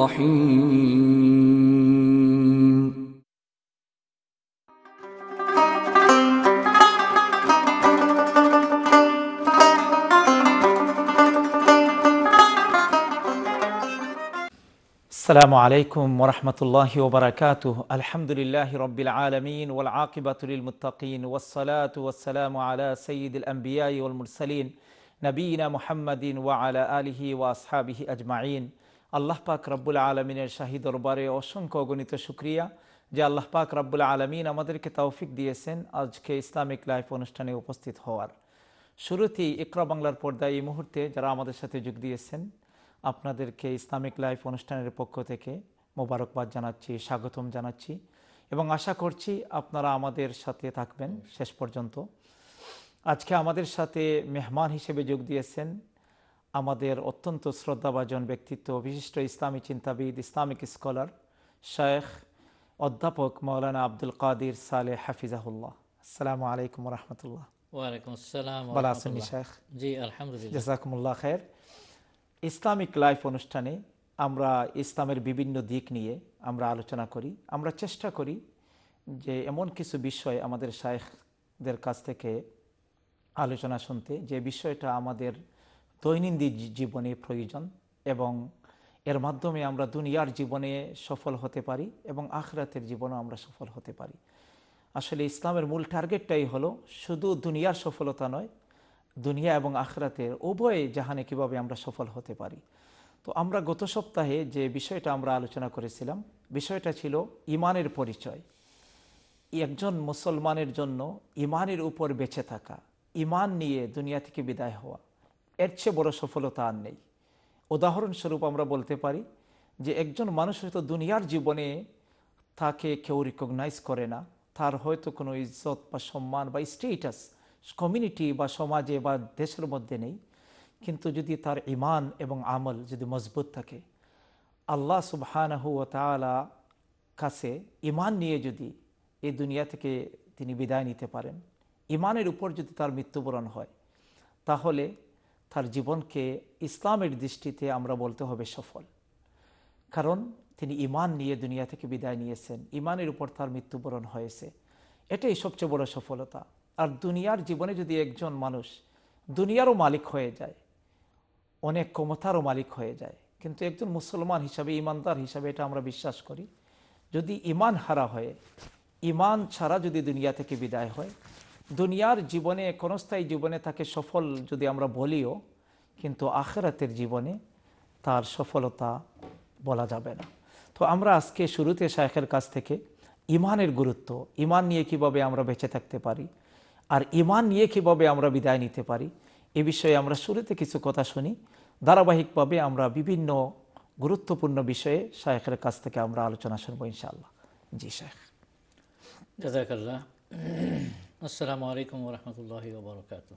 الرحيم السلام عليكم ورحمة الله وبركاته الحمد لله رب العالمين والعاقبة للمتقين والصلاة والسلام على سيد الأنبياء والمرسلين نبينا محمد وعلى آله وأصحابه أجمعين আল্লাহ পাক রাব্বুল আলমিনের শাহী দরবারে অসংখ্য অগণিত সুক্রিয়া যে আল্লাহ পাক রাব্বুল আলমিন আমাদেরকে তৌফিক দিয়েছেন আজকে ইসলামিক লাইফ অনুষ্ঠানে উপস্থিত হওয়ার শুরুতেই ইকরা বাংলার পর্দায় এই মুহূর্তে যারা আমাদের সাথে যোগ দিয়েছেন আপনাদেরকে ইসলামিক লাইফ অনুষ্ঠানের পক্ষ থেকে মোবারকবাদ জানাচ্ছি স্বাগতম জানাচ্ছি এবং আশা করছি আপনারা আমাদের সাথে থাকবেন শেষ পর্যন্ত আজকে আমাদের সাথে মেহমান হিসেবে যোগ দিয়েছেন আমাদের অত্যন্ত শ্রদ্ধাভাজন ব্যক্তিত্ব বিশিষ্ট ইসলামী চিন্তাবিদ ইসলামিক স্কলার শেখ অধ্যাপক মৌলানা আব্দুল কাদির সালে হাফিজাহুল্লাহ আসসালামু আলাইকুম রহমতুল্লাহ ইসলামিক লাইফ অনুষ্ঠানে আমরা ইসলামের বিভিন্ন দিক নিয়ে আমরা আলোচনা করি আমরা চেষ্টা করি যে এমন কিছু বিষয় আমাদের শায়েখদের কাছ থেকে আলোচনা শুনতে যে বিষয়টা আমাদের দৈনন্দিন জীবনে প্রয়োজন এবং এর মাধ্যমে আমরা দুনিয়ার জীবনে সফল হতে পারি এবং আখরাতের জীবনেও আমরা সফল হতে পারি আসলে ইসলামের মূল টার্গেটটাই হলো শুধু দুনিয়ার সফলতা নয় দুনিয়া এবং আখরাতের উভয় জাহানে কিভাবে আমরা সফল হতে পারি তো আমরা গত সপ্তাহে যে বিষয়টা আমরা আলোচনা করেছিলাম বিষয়টা ছিল ইমানের পরিচয় একজন মুসলমানের জন্য ইমানের উপর বেঁচে থাকা ইমান নিয়ে দুনিয়া থেকে বিদায় হওয়া এর চেয়ে বড় সফলতা আর নেই উদাহরণস্বরূপ আমরা বলতে পারি যে একজন মানুষ হয়তো দুনিয়ার জীবনে তাকে কেউ রিকগনাইজ করে না তার হয়তো কোনো ইজ্জত বা সম্মান বা স্টেটাস কমিউনিটি বা সমাজে বা দেশের মধ্যে নেই কিন্তু যদি তার ইমান এবং আমল যদি মজবুত থাকে আল্লাহ সুবহানাহু ও কাছে ইমান নিয়ে যদি এই দুনিয়া থেকে তিনি বিদায় নিতে পারেন ইমানের উপর যদি তার মৃত্যুবরণ হয় তাহলে তার জীবনকে ইসলামের দৃষ্টিতে আমরা বলতে হবে সফল কারণ তিনি ইমান নিয়ে দুনিয়া থেকে বিদায় নিয়েছেন ইমানের উপর তার মৃত্যুবরণ হয়েছে এটাই সবচেয়ে বড় সফলতা আর দুনিয়ার জীবনে যদি একজন মানুষ দুনিয়ারও মালিক হয়ে যায় অনেক ক্ষমতারও মালিক হয়ে যায় কিন্তু একজন মুসলমান হিসাবে ইমানদার হিসাবে এটা আমরা বিশ্বাস করি যদি ইমান হারা হয় ইমান ছাড়া যদি দুনিয়া থেকে বিদায় হয় দুনিয়ার জীবনে ক্ষণস্থায়ী জীবনে তাকে সফল যদি আমরা বলিও কিন্তু আখেরাতের জীবনে তার সফলতা বলা যাবে না তো আমরা আজকে শুরুতে শায়েখের কাছ থেকে ইমানের গুরুত্ব ইমান নিয়ে কিভাবে আমরা বেঁচে থাকতে পারি আর ইমান নিয়ে কিভাবে আমরা বিদায় নিতে পারি এ বিষয়ে আমরা শুরুতে কিছু কথা শুনি ধারাবাহিকভাবে আমরা বিভিন্ন গুরুত্বপূর্ণ বিষয়ে শায়েখের কাছ থেকে আমরা আলোচনা শুনবো ইনশাআল্লাহ জি শাহ জাজাকাল্লাহ আসসালামু আলাইকুম রহমতুল্লাহ বরকাত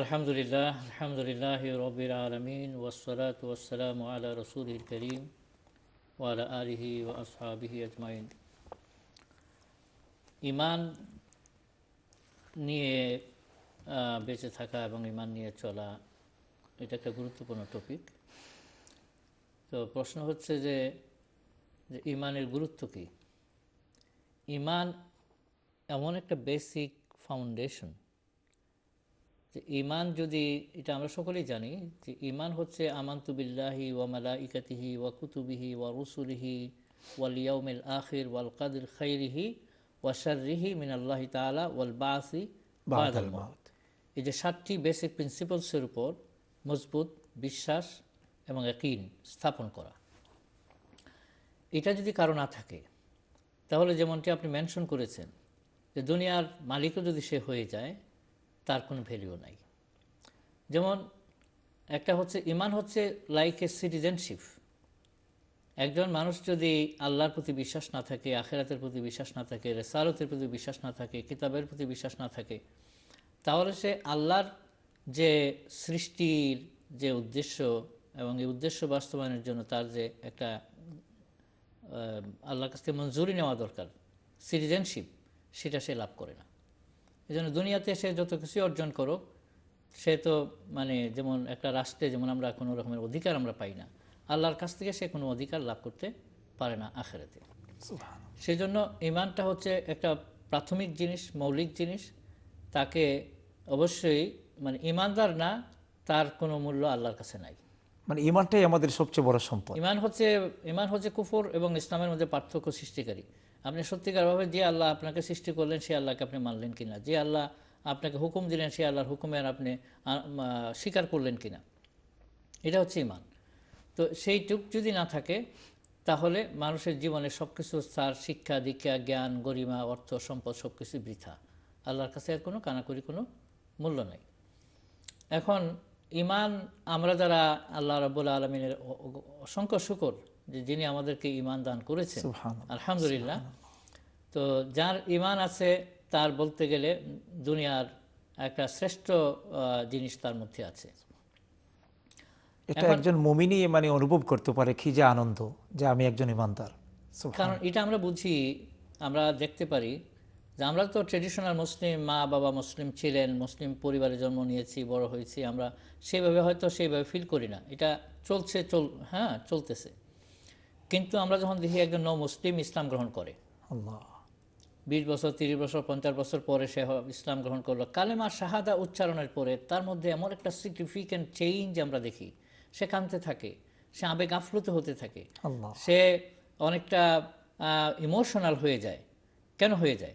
আলহামদুলিল্লাহ আলহামদুলিল্লাহ রবির আলমিন ওসলাত ওসালাম আলা রসুল করিম ওয়ালা আলহি ও আসহাবিহি আজমাইন ইমান নিয়ে বেঁচে থাকা এবং ইমান নিয়ে চলা এটা একটা গুরুত্বপূর্ণ টপিক তো প্রশ্ন হচ্ছে যে ইমানের গুরুত্ব কী ইমান এমন একটা বেসিক ফাউন্ডেশন যে ইমান যদি এটা আমরা সকলেই জানি যে ইমান হচ্ছে বিল্লাহি ওয়া মালা ইকাতিহি ওয়া কুতুবিহি ওয়া রসুলিহি ওয়াল ইয়াউমিল আখির ওয়াল কাদির শাররিহি মিন মিনাল্লাহি তাআলা ওয়াল বাসি বাদাল মাউত এই যে সাতটি বেসিক প্রিন্সিপালসের উপর মজবুত বিশ্বাস এবং একইন স্থাপন করা এটা যদি কারো না থাকে তাহলে যেমনটি আপনি মেনশন করেছেন যে দুনিয়ার মালিকও যদি সে হয়ে যায় তার কোনো ভ্যালিউ নাই যেমন একটা হচ্ছে ইমান হচ্ছে লাইক এ সিটিজেনশিপ একজন মানুষ যদি আল্লাহর প্রতি বিশ্বাস না থাকে আখেরাতের প্রতি বিশ্বাস না থাকে রেসারতের প্রতি বিশ্বাস না থাকে কিতাবের প্রতি বিশ্বাস না থাকে তাহলে সে আল্লাহর যে সৃষ্টির যে উদ্দেশ্য এবং এই উদ্দেশ্য বাস্তবায়নের জন্য তার যে একটা আল্লাহর কাছ থেকে মঞ্জুরি নেওয়া দরকার সিটিজেনশিপ সেটা সে লাভ করে না এই জন্য দুনিয়াতে সে যত কিছু অর্জন করুক সে তো মানে যেমন একটা রাষ্ট্রে যেমন আমরা কোনো রকমের অধিকার আমরা পাই না আল্লাহর কাছ থেকে সে কোনো অধিকার লাভ করতে পারে না আখেরাতে সেজন্য ইমানটা হচ্ছে একটা প্রাথমিক জিনিস মৌলিক জিনিস তাকে অবশ্যই মানে ইমানদার না তার কোনো মূল্য আল্লাহর কাছে নাই মানে ইমানটাই আমাদের সবচেয়ে বড় সম্পদ ইমান হচ্ছে ইমান হচ্ছে কুফর এবং ইসলামের মধ্যে পার্থক্য সৃষ্টিকারী আপনি সত্যিকারভাবে যে আল্লাহ আপনাকে সৃষ্টি করলেন সে আল্লাহকে আপনি মানলেন কিনা যে আল্লাহ আপনাকে হুকুম দিলেন সে আল্লাহর হুকুমের আপনি স্বীকার করলেন কিনা এটা হচ্ছে ইমান তো সেইটুক যদি না থাকে তাহলে মানুষের জীবনে সব কিছু স্থার শিক্ষা দীক্ষা জ্ঞান গরিমা অর্থ সম্পদ সব কিছু বৃথা আল্লাহর কাছে আর কোনো কানাকুরি কোনো মূল্য নাই এখন ইমান আমরা যারা আল্লাহ রবুল্লা আলমিনের অসংখ্য শুকর যে যিনি আমাদেরকে ইমান দান করেছেন আলহামদুলিল্লাহ তো যার ইমান আছে তার বলতে গেলে দুনিয়ার একটা শ্রেষ্ঠ জিনিস তার মধ্যে আছে এটা একজন মমিনী মানে অনুভব করতে পারে কি যে আনন্দ যে আমি একজন ইমানদার কারণ এটা আমরা বুঝি আমরা দেখতে পারি যে আমরা তো ট্রেডিশনাল মুসলিম মা বাবা মুসলিম ছিলেন মুসলিম পরিবারে জন্ম নিয়েছি বড় হয়েছি আমরা সেভাবে হয়তো সেইভাবে ফিল করি না এটা চলছে চল হ্যাঁ চলতেছে কিন্তু আমরা যখন দেখি একজন ন মুসলিম ইসলাম গ্রহণ করে বিশ বছর তিরিশ বছর পঞ্চাশ বছর পরে সে ইসলাম গ্রহণ করলো কালেমা শাহাদা উচ্চারণের পরে তার মধ্যে এমন একটা সিগনিফিকেন্ট চেঞ্জ আমরা দেখি সে কাঁদতে থাকে সে আবেগ আপ্লুত হতে থাকে সে অনেকটা ইমোশনাল হয়ে যায় কেন হয়ে যায়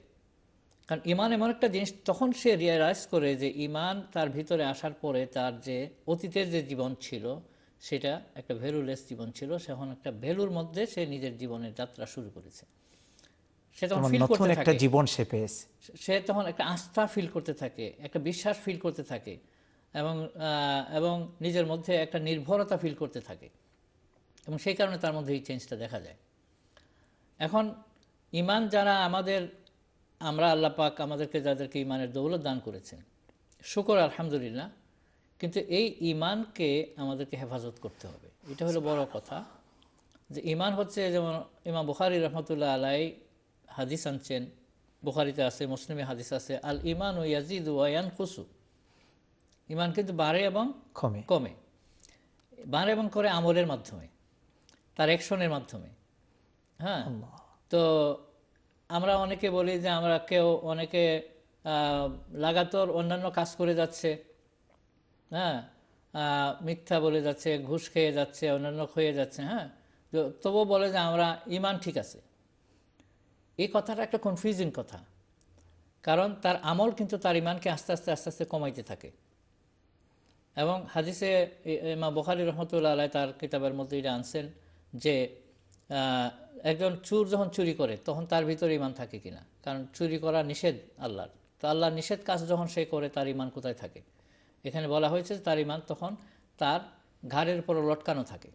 কারণ ইমান এমন একটা জিনিস তখন সে রিয়ালাইজ করে যে ইমান তার ভিতরে আসার পরে তার যে অতীতের যে জীবন ছিল সেটা একটা ভ্যালুলেস জীবন ছিল সেখন একটা ভ্যালুর মধ্যে সে নিজের জীবনের যাত্রা শুরু করেছে সে তখন ফিল করতে একটা জীবন সে পেয়েছে সে তখন একটা আস্থা ফিল করতে থাকে একটা বিশ্বাস ফিল করতে থাকে এবং এবং নিজের মধ্যে একটা নির্ভরতা ফিল করতে থাকে এবং সেই কারণে তার মধ্যে এই চেঞ্জটা দেখা যায় এখন ইমান যারা আমাদের আমরা আল্লাপাক আমাদেরকে যাদেরকে ইমানের দৌলত দান করেছেন শুকর আলহামদুলিল্লাহ কিন্তু এই ইমানকে আমাদেরকে হেফাজত করতে হবে এটা হলো বড় কথা যে ইমান হচ্ছে যেমন ইমাম বুখারি রহমতুল্লাহ আলাই হাদিস আনছেন বুখারিতে আছে মুসলিমে হাদিস আছে আল ইমান ও ইয়াজিদ ওয়ান খুসু ইমান কিন্তু বাড়ে এবং কমে কমে বাড়ে এবং করে আমলের মাধ্যমে তার অ্যাকশনের মাধ্যমে হ্যাঁ তো আমরা অনেকে বলি যে আমরা কেউ অনেকে লাগাতর অন্যান্য কাজ করে যাচ্ছে হ্যাঁ মিথ্যা বলে যাচ্ছে ঘুষ খেয়ে যাচ্ছে অন্যান্য খেয়ে যাচ্ছে হ্যাঁ তবুও বলে যে আমরা ইমান ঠিক আছে এই কথাটা একটা কনফিউজিং কথা কারণ তার আমল কিন্তু তার ইমানকে আস্তে আস্তে আস্তে আস্তে কমাইতে থাকে এবং হাদিসে মা বখারি রহমতুল্লা আলাই তার কিতাবের মধ্যে এটা আনছেন যে একজন চুর যখন চুরি করে তখন তার ভিতরে ইমান থাকে কিনা কারণ চুরি করা নিষেধ আল্লাহর তো আল্লাহর নিষেধ কাজ যখন সে করে তার ইমান কোথায় থাকে এখানে বলা হয়েছে তার ইমান তখন তার ঘাড়ের উপর লটকানো থাকে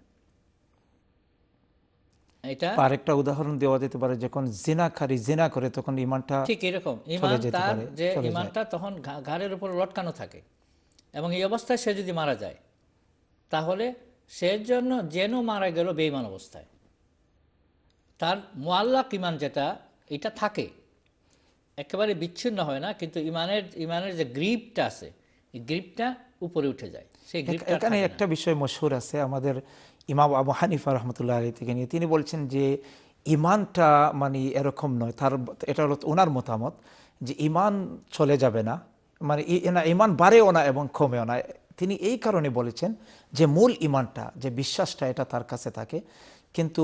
এটা আরেকটা উদাহরণ দেওয়া যেতে পারে যখন জিনা করে তখন ইমানটা ঠিক এরকম ইমান তার যে ইমানটা তখন ঘাড়ের উপর লটকানো থাকে এবং এই অবস্থায় সে যদি মারা যায় তাহলে সে জন্য যেন মারা গেল বেইমান অবস্থায় তার মোয়াল্লাক ইমান যেটা এটা থাকে একেবারে বিচ্ছিন্ন হয় না কিন্তু ইমানের ইমানের যে গ্রিপটা আছে গ্রিপটা উপরে উঠে যায় সেই এখানে একটা বিষয় মশহুর আছে আমাদের ইমাম আবু হানিফা রহমতুল্লাহ আলী থেকে নিয়ে তিনি বলছেন যে ইমানটা মানে এরকম নয় তার এটা হলো ওনার মতামত যে ইমান চলে যাবে না মানে ইমান বাড়েও না এবং কমেও না তিনি এই কারণে বলেছেন যে মূল ইমানটা যে বিশ্বাসটা এটা তার কাছে থাকে কিন্তু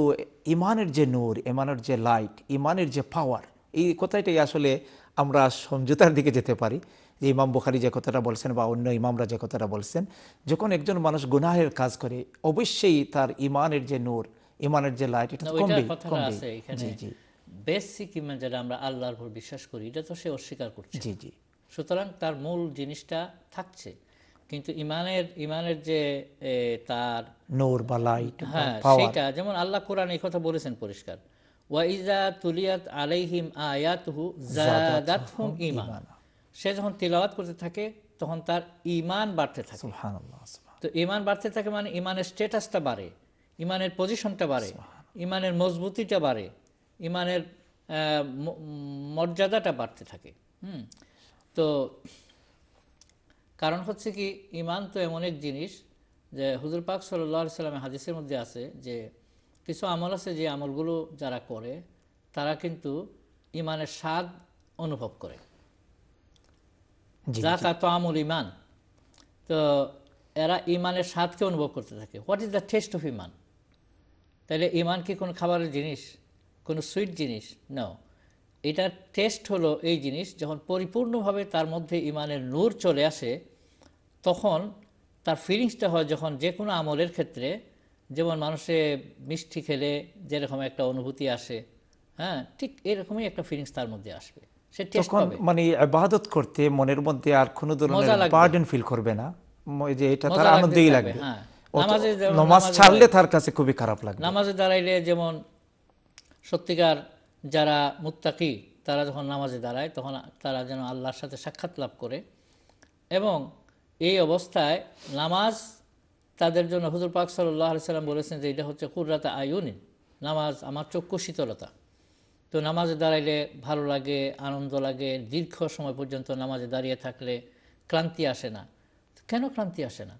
ইমানের যে নূর ইমানের যে লাইট ইমানের যে পাওয়ার এই কথাইটাই আসলে আমরা সমঝোতার দিকে যেতে পারি যে ইমাম বুখারি যে কথাটা বলছেন বা অন্য ইমামরা যে কথাটা বলছেন যখন একজন মানুষ গুনাহের কাজ করে অবশ্যই তার ইমানের যে নূর ইমানের যে লাইট এটা কমবে কমবে জি জি বেসিক ইমান যেটা আমরা আল্লাহর উপর বিশ্বাস করি এটা তো সে অস্বীকার করছে জি জি সুতরাং তার মূল জিনিসটা থাকছে কিন্তু ইমানের ইমানের যে তার নূর বা লাইট হ্যাঁ সেটা যেমন আল্লাহ কোরআন এই কথা বলেছেন পরিষ্কার ওয়াইজা তুলিয়াত আলাইহিম আয়াতুহু জাদাতহুম ইমানা সে যখন তেলাওয়াত করতে থাকে তখন তার ইমান বাড়তে থাকে তো ইমান বাড়তে থাকে মানে ইমানের স্টেটাসটা বাড়ে ইমানের পজিশনটা বাড়ে ইমানের মজবুতিটা বাড়ে ইমানের মর্যাদাটা বাড়তে থাকে হুম তো কারণ হচ্ছে কি ইমান তো এমন এক জিনিস যে হুজুর পাক সাল্লি সাল্লামের হাদিসের মধ্যে আছে যে কিছু আমল আছে যে আমলগুলো যারা করে তারা কিন্তু ইমানের স্বাদ অনুভব করে জাকা তো আমুল ইমান তো এরা ইমানের স্বাদকে অনুভব করতে থাকে what is the taste of ইমান তাহলে ইমান কি কোনো খাবারের জিনিস কোনো সুইট জিনিস নো এটার টেস্ট হলো এই জিনিস যখন পরিপূর্ণভাবে তার মধ্যে ইমানের নূর চলে আসে তখন তার ফিলিংসটা হয় যখন যে কোনো আমলের ক্ষেত্রে যেমন মানুষে মিষ্টি খেলে যেরকম একটা অনুভূতি আসে হ্যাঁ ঠিক এরকমই একটা ফিলিংস তার মধ্যে আসবে মানে ইবাদত করতে মনের মধ্যে আর কোনো ধরনের বার্ডেন ফিল করবে না যে এটা তার লাগবে হ্যাঁ। নামাজ ছাড়লে তার কাছে খুবই খারাপ লাগবে নামাজে দাঁড়াইলে যেমন সত্যিকার যারা মুত্তাকি তারা যখন নামাজে দাঁড়ায় তখন তারা যেন আল্লাহর সাথে সাক্ষাৎ লাভ করে এবং এই অবস্থায় নামাজ তাদের জন্য হুজুর পাক সাল্লাহ সাল্লাম বলেছেন যে এটা হচ্ছে কুর্রাতা আয়ুনিন নামাজ আমার চক্ষু শীতলতা তো নামাজে দাঁড়াইলে ভালো লাগে আনন্দ লাগে দীর্ঘ সময় পর্যন্ত নামাজে দাঁড়িয়ে থাকলে ক্লান্তি আসে না কেন ক্লান্তি আসে না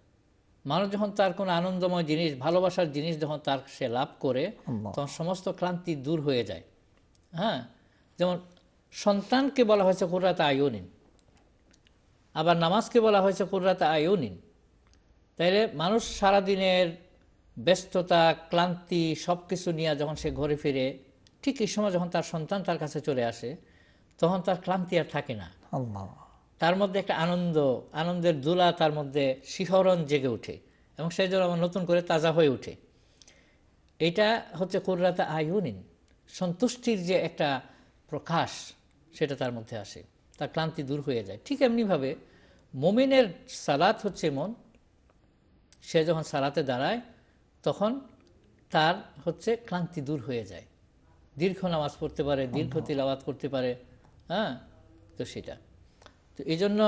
মানুষ যখন তার কোনো আনন্দময় জিনিস ভালোবাসার জিনিস যখন তার সে লাভ করে তখন সমস্ত ক্লান্তি দূর হয়ে যায় হ্যাঁ যেমন সন্তানকে বলা হয়েছে আয়ু নিন আবার নামাজকে বলা হয়েছে আয়ু নিন তাইলে মানুষ সারাদিনের ব্যস্ততা ক্লান্তি সব কিছু নিয়ে যখন সে ঘরে ফিরে ঠিক এই সময় যখন তার সন্তান তার কাছে চলে আসে তখন তার ক্লান্তি আর থাকে না তার মধ্যে একটা আনন্দ আনন্দের দোলা তার মধ্যে শিহরণ জেগে ওঠে এবং সেই জন্য আমার নতুন করে তাজা হয়ে ওঠে এটা হচ্ছে কোররাতা আয়ুনিন সন্তুষ্টির যে একটা প্রকাশ সেটা তার মধ্যে আসে তার ক্লান্তি দূর হয়ে যায় ঠিক এমনিভাবে মোমিনের সালাত হচ্ছে মন সে যখন সালাতে দাঁড়ায় তখন তার হচ্ছে ক্লান্তি দূর হয়ে যায় দীর্ঘ নামাজ পড়তে পারে দীর্ঘ তিলাবাত করতে পারে হ্যাঁ তো সেটা তো এই জন্য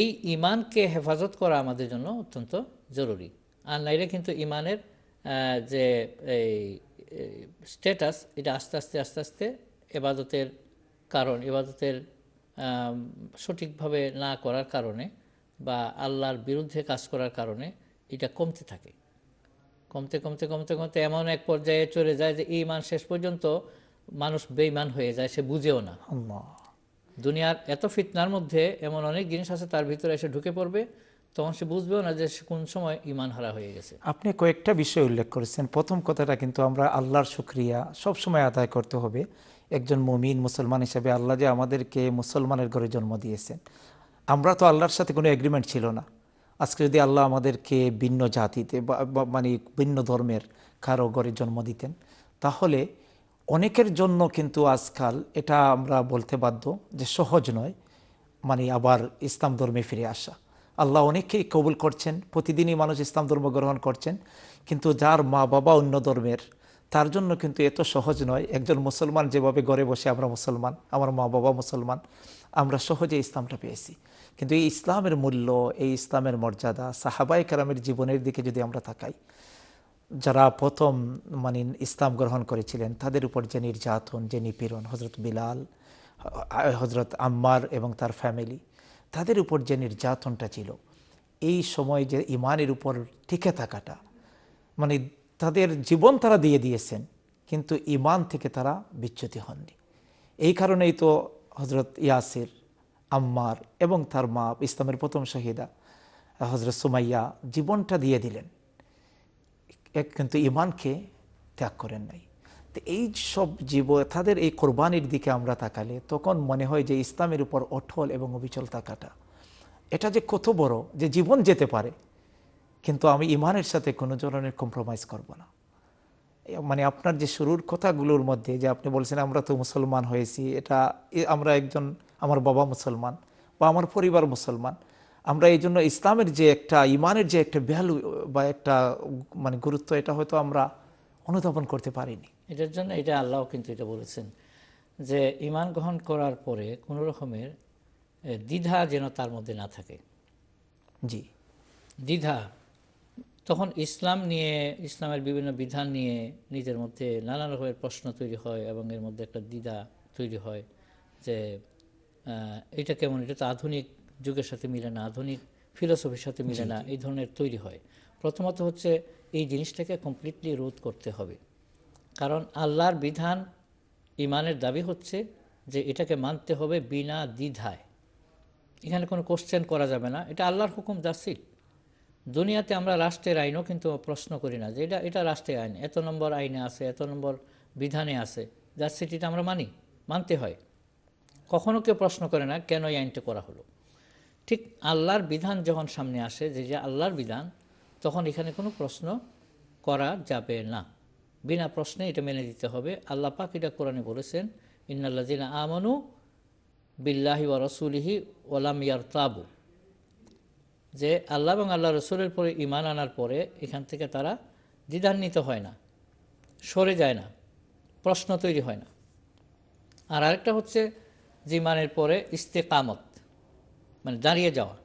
এই ইমানকে হেফাজত করা আমাদের জন্য অত্যন্ত জরুরি আর নাইলে কিন্তু ইমানের যে এই স্ট্যাটাস এটা আস্তে আস্তে আস্তে আস্তে এবাদতের কারণ এবাদতের সঠিকভাবে না করার কারণে বা আল্লাহর বিরুদ্ধে কাজ করার কারণে এটা কমতে থাকে কমতে কমতে কমতে কমতে এমন এক পর্যায়ে চলে যায় যে ইমান শেষ পর্যন্ত মানুষ বেইমান হয়ে যায় সে বুঝেও না দুনিয়ার এত ফিতনার মধ্যে এমন অনেক জিনিস আছে তার ভিতরে এসে ঢুকে পড়বে তখন সে বুঝবেও না যে সে কোন সময় ইমান হারা হয়ে গেছে আপনি কয়েকটা বিষয় উল্লেখ করেছেন প্রথম কথাটা কিন্তু আমরা আল্লাহর শুক্রিয়া সবসময় আদায় করতে হবে একজন মমিন মুসলমান হিসেবে আল্লাহ যে আমাদেরকে মুসলমানের ঘরে জন্ম দিয়েছেন আমরা তো আল্লাহর সাথে কোনো এগ্রিমেন্ট ছিল না আজকে যদি আল্লাহ আমাদেরকে ভিন্ন জাতিতে বা মানে ভিন্ন ধর্মের কারো ঘরে জন্ম দিতেন তাহলে অনেকের জন্য কিন্তু আজকাল এটা আমরা বলতে বাধ্য যে সহজ নয় মানে আবার ইসলাম ধর্মে ফিরে আসা আল্লাহ অনেককেই কবুল করছেন প্রতিদিনই মানুষ ইসলাম ধর্ম গ্রহণ করছেন কিন্তু যার মা বাবা অন্য ধর্মের তার জন্য কিন্তু এত সহজ নয় একজন মুসলমান যেভাবে ঘরে বসে আমরা মুসলমান আমার মা বাবা মুসলমান আমরা সহজে ইসলামটা পেয়েছি কিন্তু এই ইসলামের মূল্য এই ইসলামের মর্যাদা সাহাবাই কালামের জীবনের দিকে যদি আমরা তাকাই যারা প্রথম মানে ইসলাম গ্রহণ করেছিলেন তাদের উপর যে নির্যাতন যে নিপীড়ন হজরত বিলাল হজরত আম্মার এবং তার ফ্যামিলি তাদের উপর যে নির্যাতনটা ছিল এই সময় যে ইমানের উপর টিকে থাকাটা মানে তাদের জীবন তারা দিয়ে দিয়েছেন কিন্তু ইমান থেকে তারা বিচ্যুতি হননি এই কারণেই তো হজরত ইয়াসির আম্মার এবং তার মা ইসলামের প্রথম শহীদা হজরত সুমাইয়া জীবনটা দিয়ে দিলেন এক কিন্তু ইমানকে ত্যাগ করেন নাই তো এই সব জীব তাদের এই কোরবানির দিকে আমরা তাকালে তখন মনে হয় যে ইসলামের উপর অটল এবং অবিচল থাকাটা এটা যে কত বড় যে জীবন যেতে পারে কিন্তু আমি ইমানের সাথে কোনো ধরনের কম্প্রোমাইজ করব না মানে আপনার যে শুরুর কথাগুলোর মধ্যে যে আপনি বলছেন আমরা তো মুসলমান হয়েছি এটা আমরা একজন আমার বাবা মুসলমান বা আমার পরিবার মুসলমান আমরা এই জন্য ইসলামের যে একটা ইমানের যে একটা ভ্যালু বা একটা মানে গুরুত্ব এটা হয়তো আমরা অনুধাবন করতে পারিনি এটার জন্য এটা আল্লাহ কিন্তু এটা বলেছেন যে ইমান গ্রহণ করার পরে কোনো রকমের দ্বিধা যেন তার মধ্যে না থাকে জি দ্বিধা তখন ইসলাম নিয়ে ইসলামের বিভিন্ন বিধান নিয়ে নিজের মধ্যে নানা রকমের প্রশ্ন তৈরি হয় এবং এর মধ্যে একটা দ্বিধা তৈরি হয় যে এটা কেমন এটা তো আধুনিক যুগের সাথে মিলে না আধুনিক ফিলোসফির সাথে মিলে না এই ধরনের তৈরি হয় প্রথমত হচ্ছে এই জিনিসটাকে কমপ্লিটলি রোধ করতে হবে কারণ আল্লাহর বিধান ইমানের দাবি হচ্ছে যে এটাকে মানতে হবে বিনা দ্বিধায় এখানে কোনো কোশ্চেন করা যাবে না এটা আল্লাহর হুকুম দাসিল দুনিয়াতে আমরা রাষ্ট্রের আইনও কিন্তু প্রশ্ন করি না যে এটা এটা রাষ্ট্রের আইন এত নম্বর আইনে আছে এত নম্বর বিধানে আছে জার্সিটিটা আমরা মানি মানতে হয় কখনো কেউ প্রশ্ন করে না কেন এই আইনটা করা হলো ঠিক আল্লাহর বিধান যখন সামনে আসে যে যে আল্লাহর বিধান তখন এখানে কোনো প্রশ্ন করা যাবে না বিনা প্রশ্নে এটা মেনে দিতে হবে আল্লাহ পাক এটা কোরআনে বলেছেন ইন্নাল্লাজিনা আমানু বিল্লাহি ও রসুলিহি ওলাম ইয়ার তাবু যে আল্লাহ এবং আল্লাহ রসুলের পরে ইমান আনার পরে এখান থেকে তারা দ্বিধান্বিত হয় না সরে যায় না প্রশ্ন তৈরি হয় না আর আরেকটা হচ্ছে জিমানের পরে ইস্তেকামত মানে দাঁড়িয়ে যাওয়া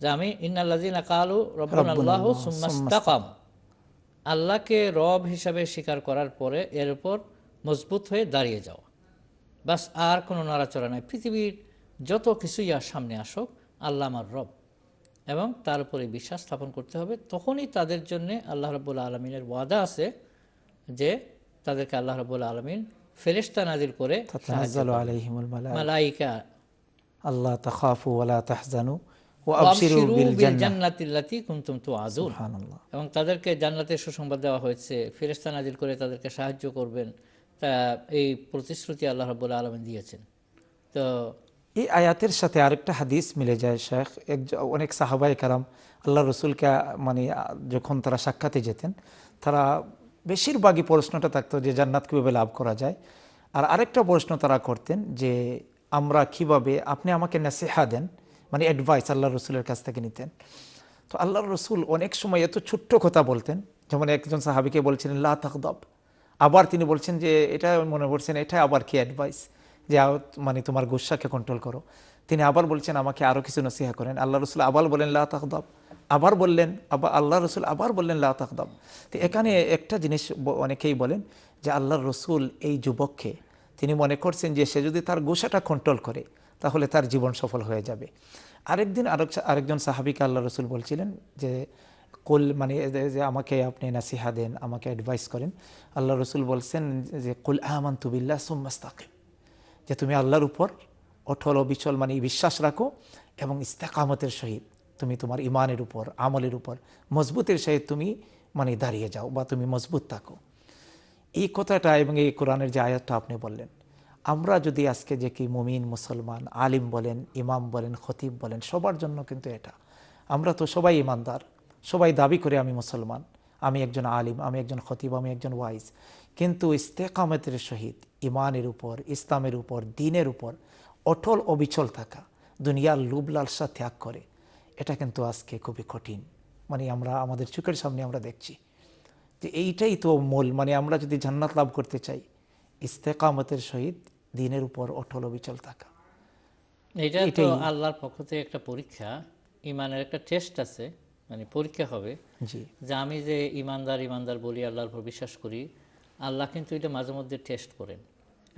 যে আমি ইন্নাল্লাজিনা কালু রব্বাল্লাহ সুম্মাস্তাকাম আল্লাহকে রব হিসাবে স্বীকার করার পরে এর উপর মজবুত হয়ে দাঁড়িয়ে যাওয়া বাস আর কোনো নড়াচড়া নাই পৃথিবীর যত কিছুই আর সামনে আসুক আল্লাহ আমার রব এবং তার উপরে বিশ্বাস স্থাপন করতে হবে তখনই তাদের জন্যে আল্লাহ রবুল্লা আলমিনের ওয়াদা আছে যে তাদেরকে আল্লাহ রবুল্লা আলমিন ফেরেস্তা নাজিল করে আল্লাহ তাখাফু ওয়ালা তাহজানু এবং তাদেরকে জান্নাতের সুসংবাদ দেওয়া হয়েছে ফেরেস্তা নাজিল করে তাদেরকে সাহায্য করবেন তা এই প্রতিশ্রুতি আল্লাহ রাবুল্লাহ আলমিন দিয়েছেন তো এই আয়াতের সাথে আরেকটা হাদিস মিলে যায় শেখ এক অনেক সাহাবাই কারাম আল্লাহ রসুলকে মানে যখন তারা সাক্ষাতে যেতেন তারা বেশিরভাগই প্রশ্নটা থাকতো যে জান্নাত কীভাবে লাভ করা যায় আর আরেকটা প্রশ্ন তারা করতেন যে আমরা কিভাবে আপনি আমাকে নাসেহা দেন মানে অ্যাডভাইস আল্লাহ রসুলের কাছ থেকে নিতেন তো আল্লাহ রসুল অনেক সময় এত ছোট্ট কথা বলতেন যেমন একজন সাহাবিকে বলছেন লা তাকদব আবার তিনি বলছেন যে এটা মনে করছেন এটা আবার কি অ্যাডভাইস যে মানে তোমার গুসাকে কন্ট্রোল করো তিনি আবার বলছেন আমাকে আরও কিছু নসিহা করেন আল্লাহ রসুল আবার বলেন লাখদব আবার বললেন আবার আল্লাহ রসুল আবার বললেন লাখদব তাকদব তো এখানে একটা জিনিস অনেকেই বলেন যে আল্লাহ রসুল এই যুবককে তিনি মনে করছেন যে সে যদি তার গোসাটা কন্ট্রোল করে তাহলে তার জীবন সফল হয়ে যাবে আরেকদিন আরেক আরেকজন সাহাবিকে আল্লাহ রসুল বলছিলেন যে কুল মানে যে আমাকে আপনি নাসিহা দেন আমাকে অ্যাডভাইস করেন আল্লাহ রসুল বলছেন যে কুল আহমান তুবিল্লা সোম্মাস্তাকিম যে তুমি আল্লাহর উপর অঠল বিচল মানে বিশ্বাস রাখো এবং ইস্তেকামতের সহিত তুমি তোমার ইমানের উপর আমলের উপর মজবুতের সহিত তুমি মানে দাঁড়িয়ে যাও বা তুমি মজবুত থাকো এই কথাটা এবং এই কোরআনের যে আয়াতটা আপনি বললেন আমরা যদি আজকে যে কি মুমিন মুসলমান আলিম বলেন ইমাম বলেন খতিব বলেন সবার জন্য কিন্তু এটা আমরা তো সবাই ইমানদার সবাই দাবি করে আমি মুসলমান আমি একজন আলিম আমি একজন খতিব আমি একজন ওয়াইজ কিন্তু ইস্তেকামতের সহিত ইমানের উপর ইসলামের উপর দিনের উপর অটল অবিচল থাকা দুনিয়ার লোভ লালসা ত্যাগ করে এটা কিন্তু আজকে খুবই কঠিন মানে আমরা আমাদের চোখের সামনে আমরা দেখছি যে এইটাই তো মূল মানে আমরা যদি জান্নাত লাভ করতে চাই ইস্তেকামতের সহিত দিনের উপর অটল অবিচল থাকা এটা আল্লাহর পক্ষ থেকে একটা পরীক্ষা ইমানের একটা টেস্ট আছে মানে পরীক্ষা হবে জি যে আমি যে ইমানদার ইমানদার বলি আল্লাহর উপর বিশ্বাস করি আল্লাহ কিন্তু এটা মাঝে মধ্যে টেস্ট করেন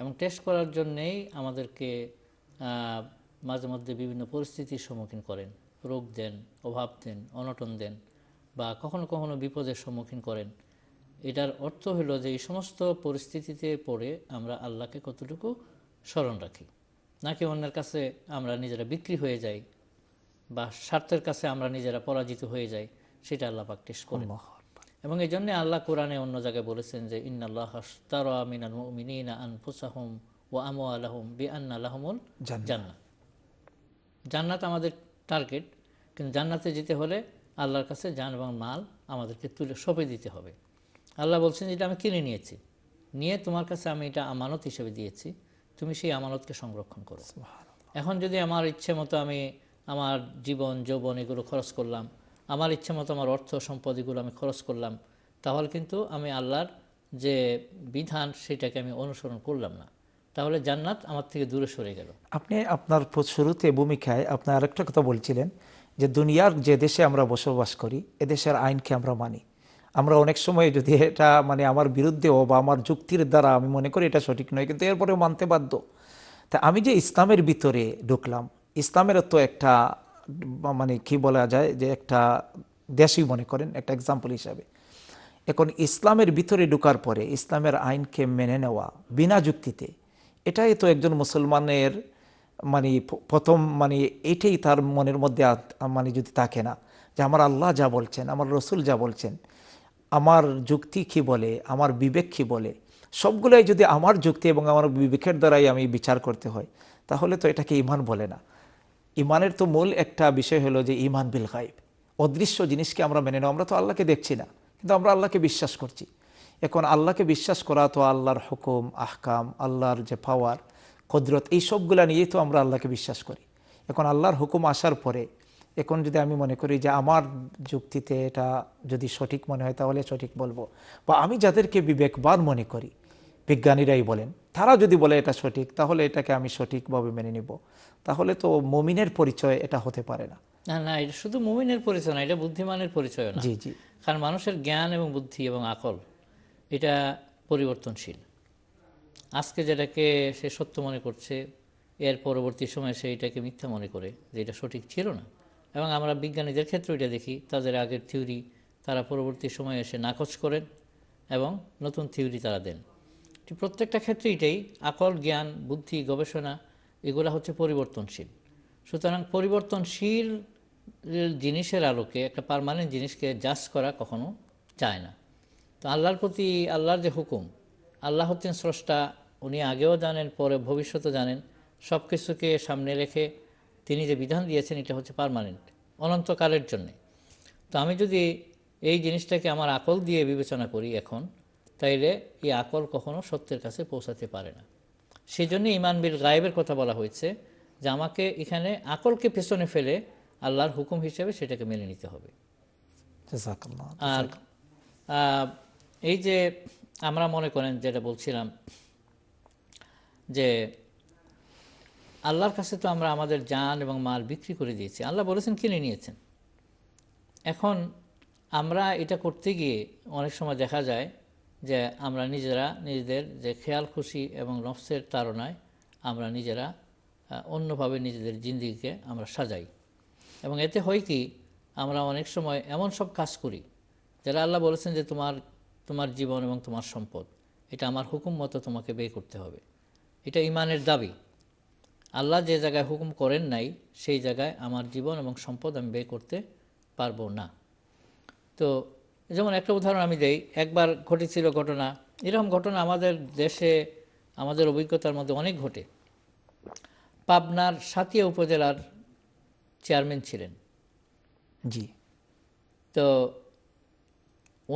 এবং টেস্ট করার জন্যেই আমাদেরকে মাঝে মধ্যে বিভিন্ন পরিস্থিতির সম্মুখীন করেন রোগ দেন অভাব দেন অনটন দেন বা কখনো কখনো বিপদের সম্মুখীন করেন এটার অর্থ হলো যে এই সমস্ত পরিস্থিতিতে পড়ে আমরা আল্লাহকে কতটুকু স্মরণ রাখি নাকি অন্যের কাছে আমরা নিজেরা বিক্রি হয়ে যাই বা স্বার্থের কাছে আমরা নিজেরা পরাজিত হয়ে যাই সেটা আল্লাহ প্র্যাকটিস করেন এবং এই জন্যে আল্লাহ কোরআনে অন্য জায়গায় বলেছেন যে ইন্নাল্লাহ তার মিনাল মিনা আনফুসাহম ও আমো জান্নাত আমাদের টার্গেট কিন্তু জান্নাতে যেতে হলে আল্লাহর কাছে যান এবং মাল আমাদেরকে তুলে সঁপে দিতে হবে আল্লাহ বলছেন যেটা আমি কিনে নিয়েছি নিয়ে তোমার কাছে আমি এটা আমানত হিসেবে দিয়েছি তুমি সেই আমানতকে সংরক্ষণ করো এখন যদি আমার ইচ্ছে মতো আমি আমার জীবন যৌবন এগুলো খরচ করলাম আমার ইচ্ছে মতো আমার অর্থ সম্পদ এগুলো আমি খরচ করলাম তাহলে কিন্তু আমি আল্লাহর যে বিধান সেটাকে আমি অনুসরণ করলাম না তাহলে জান্নাত আমার থেকে দূরে সরে গেল আপনি আপনার শুরুতে ভূমিকায় আপনি আরেকটা কথা বলছিলেন যে দুনিয়ার যে দেশে আমরা বসবাস করি এদেশের আইনকে আমরা মানি আমরা অনেক সময় যদি এটা মানে আমার বিরুদ্ধেও বা আমার যুক্তির দ্বারা আমি মনে করি এটা সঠিক নয় কিন্তু এরপরেও মানতে বাধ্য তা আমি যে ইসলামের ভিতরে ঢুকলাম ইসলামের তো একটা মানে কি বলা যায় যে একটা দেশই মনে করেন একটা এক্সাম্পল হিসাবে এখন ইসলামের ভিতরে ঢুকার পরে ইসলামের আইনকে মেনে নেওয়া বিনা যুক্তিতে এটাই তো একজন মুসলমানের মানে প্রথম মানে এটাই তার মনের মধ্যে মানে যদি থাকে না যে আমার আল্লাহ যা বলছেন আমার রসুল যা বলছেন আমার যুক্তি কি বলে আমার বিবেক কি বলে সবগুলোই যদি আমার যুক্তি এবং আমার বিবেকের দ্বারাই আমি বিচার করতে হয় তাহলে তো এটাকে ইমান বলে না ইমানের তো মূল একটা বিষয় হলো যে ইমান বিল গাইব অদৃশ্য জিনিসকে আমরা মেনে নেব আমরা তো আল্লাহকে দেখছি না কিন্তু আমরা আল্লাহকে বিশ্বাস করছি এখন আল্লাহকে বিশ্বাস করা তো আল্লাহর হুকুম আহকাম আল্লাহর যে পাওয়ার কদরত এই সবগুলা নিয়েই তো আমরা আল্লাহকে বিশ্বাস করি এখন আল্লাহর হুকুম আসার পরে এখন যদি আমি মনে করি যে আমার যুক্তিতে এটা যদি সঠিক মনে হয় তাহলে সঠিক বলবো বা আমি যাদেরকে বিবেকবান মনে করি বিজ্ঞানীরাই বলেন তারা যদি বলে এটা সঠিক তাহলে এটাকে আমি সঠিকভাবে মেনে নিব তাহলে তো মমিনের পরিচয় এটা হতে পারে না না এটা শুধু মমিনের পরিচয় না এটা বুদ্ধিমানের পরিচয় জি জি কারণ মানুষের জ্ঞান এবং বুদ্ধি এবং আকল এটা পরিবর্তনশীল আজকে যেটাকে সে সত্য মনে করছে এর পরবর্তী সময়ে সে এটাকে মিথ্যা মনে করে যে এটা সঠিক ছিল না এবং আমরা বিজ্ঞানীদের ক্ষেত্রে এটা দেখি তাদের আগের থিওরি তারা পরবর্তী সময়ে এসে নাকচ করেন এবং নতুন থিওরি তারা দেন প্রত্যেকটা ক্ষেত্রে এটাই আকল জ্ঞান বুদ্ধি গবেষণা এগুলো হচ্ছে পরিবর্তনশীল সুতরাং পরিবর্তনশীল জিনিসের আলোকে একটা পারমানেন্ট জিনিসকে জাজ করা কখনো চায় না তো আল্লাহর প্রতি আল্লাহর যে হুকুম আল্লাহ হচ্ছেন স্রষ্টা উনি আগেও জানেন পরে ভবিষ্যতে জানেন সব কিছুকে সামনে রেখে তিনি যে বিধান দিয়েছেন এটা হচ্ছে পারমানেন্ট অনন্তকালের জন্যে তো আমি যদি এই জিনিসটাকে আমার আকল দিয়ে বিবেচনা করি এখন তাইলে এই আকল কখনো সত্যের কাছে পৌঁছাতে পারে না সেই জন্য ইমান বিল গায়েবের কথা বলা হয়েছে যে আমাকে এখানে আকলকে পেছনে ফেলে আল্লাহর হুকুম হিসেবে সেটাকে মেনে নিতে হবে আর এই যে আমরা মনে করেন যেটা বলছিলাম যে আল্লাহর কাছে তো আমরা আমাদের যান এবং মাল বিক্রি করে দিয়েছি আল্লাহ বলেছেন কিনে নিয়েছেন এখন আমরা এটা করতে গিয়ে অনেক সময় দেখা যায় যে আমরা নিজেরা নিজেদের যে খেয়াল খুশি এবং নফসের তারণায় আমরা নিজেরা অন্যভাবে নিজেদের জিন্দিগিকে আমরা সাজাই এবং এতে হয় কি আমরা অনেক সময় এমন সব কাজ করি যারা আল্লাহ বলেছেন যে তোমার তোমার জীবন এবং তোমার সম্পদ এটা আমার হুকুম মতো তোমাকে ব্যয় করতে হবে এটা ইমানের দাবি আল্লাহ যে জায়গায় হুকুম করেন নাই সেই জায়গায় আমার জীবন এবং সম্পদ আমি ব্যয় করতে পারবো না তো যেমন একটা উদাহরণ আমি দেই একবার ঘটেছিল ঘটনা এরকম ঘটনা আমাদের দেশে আমাদের অভিজ্ঞতার মধ্যে অনেক ঘটে পাবনার সাতিয়া উপজেলার চেয়ারম্যান ছিলেন জি তো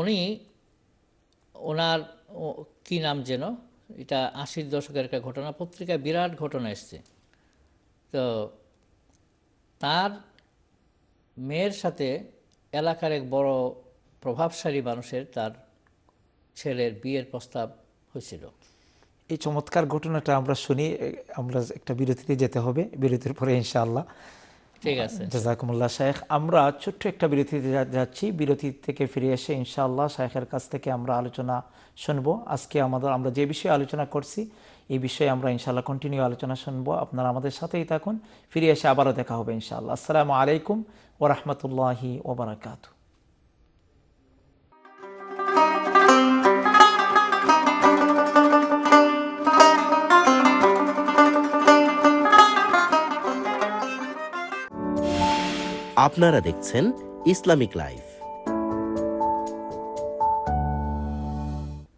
উনি ওনার কি নাম যেন এটা আশির দশকের একটা ঘটনা পত্রিকায় বিরাট ঘটনা এসছে তো তার মেয়ের সাথে এলাকার এক বড় প্রভাবশালী মানুষের তার ছেলের বিয়ের প্রস্তাব হয়েছিল এই চমৎকার ঘটনাটা আমরা শুনি আমরা একটা বিরতিতে যেতে হবে বিরতির পরে ইনশাআল্লাহ আমরা ছোট্ট একটা বিরতিতে যাচ্ছি বিরতি থেকে ফিরে এসে ইনশাল্লাহ শাহেখের কাছ থেকে আমরা আলোচনা শুনবো আজকে আমাদের আমরা যে বিষয়ে আলোচনা করছি এই বিষয়ে আমরা ইনশাআল্লাহ কন্টিনিউ আলোচনা শুনবো আপনারা আমাদের সাথেই থাকুন ফিরে এসে আবারও দেখা হবে ইনশাল্লাহ আসসালামু আলাইকুম ওরহমতুল্লাহি ওবরাকাতু আপনারা দেখছেন ইসলামিক লাইফ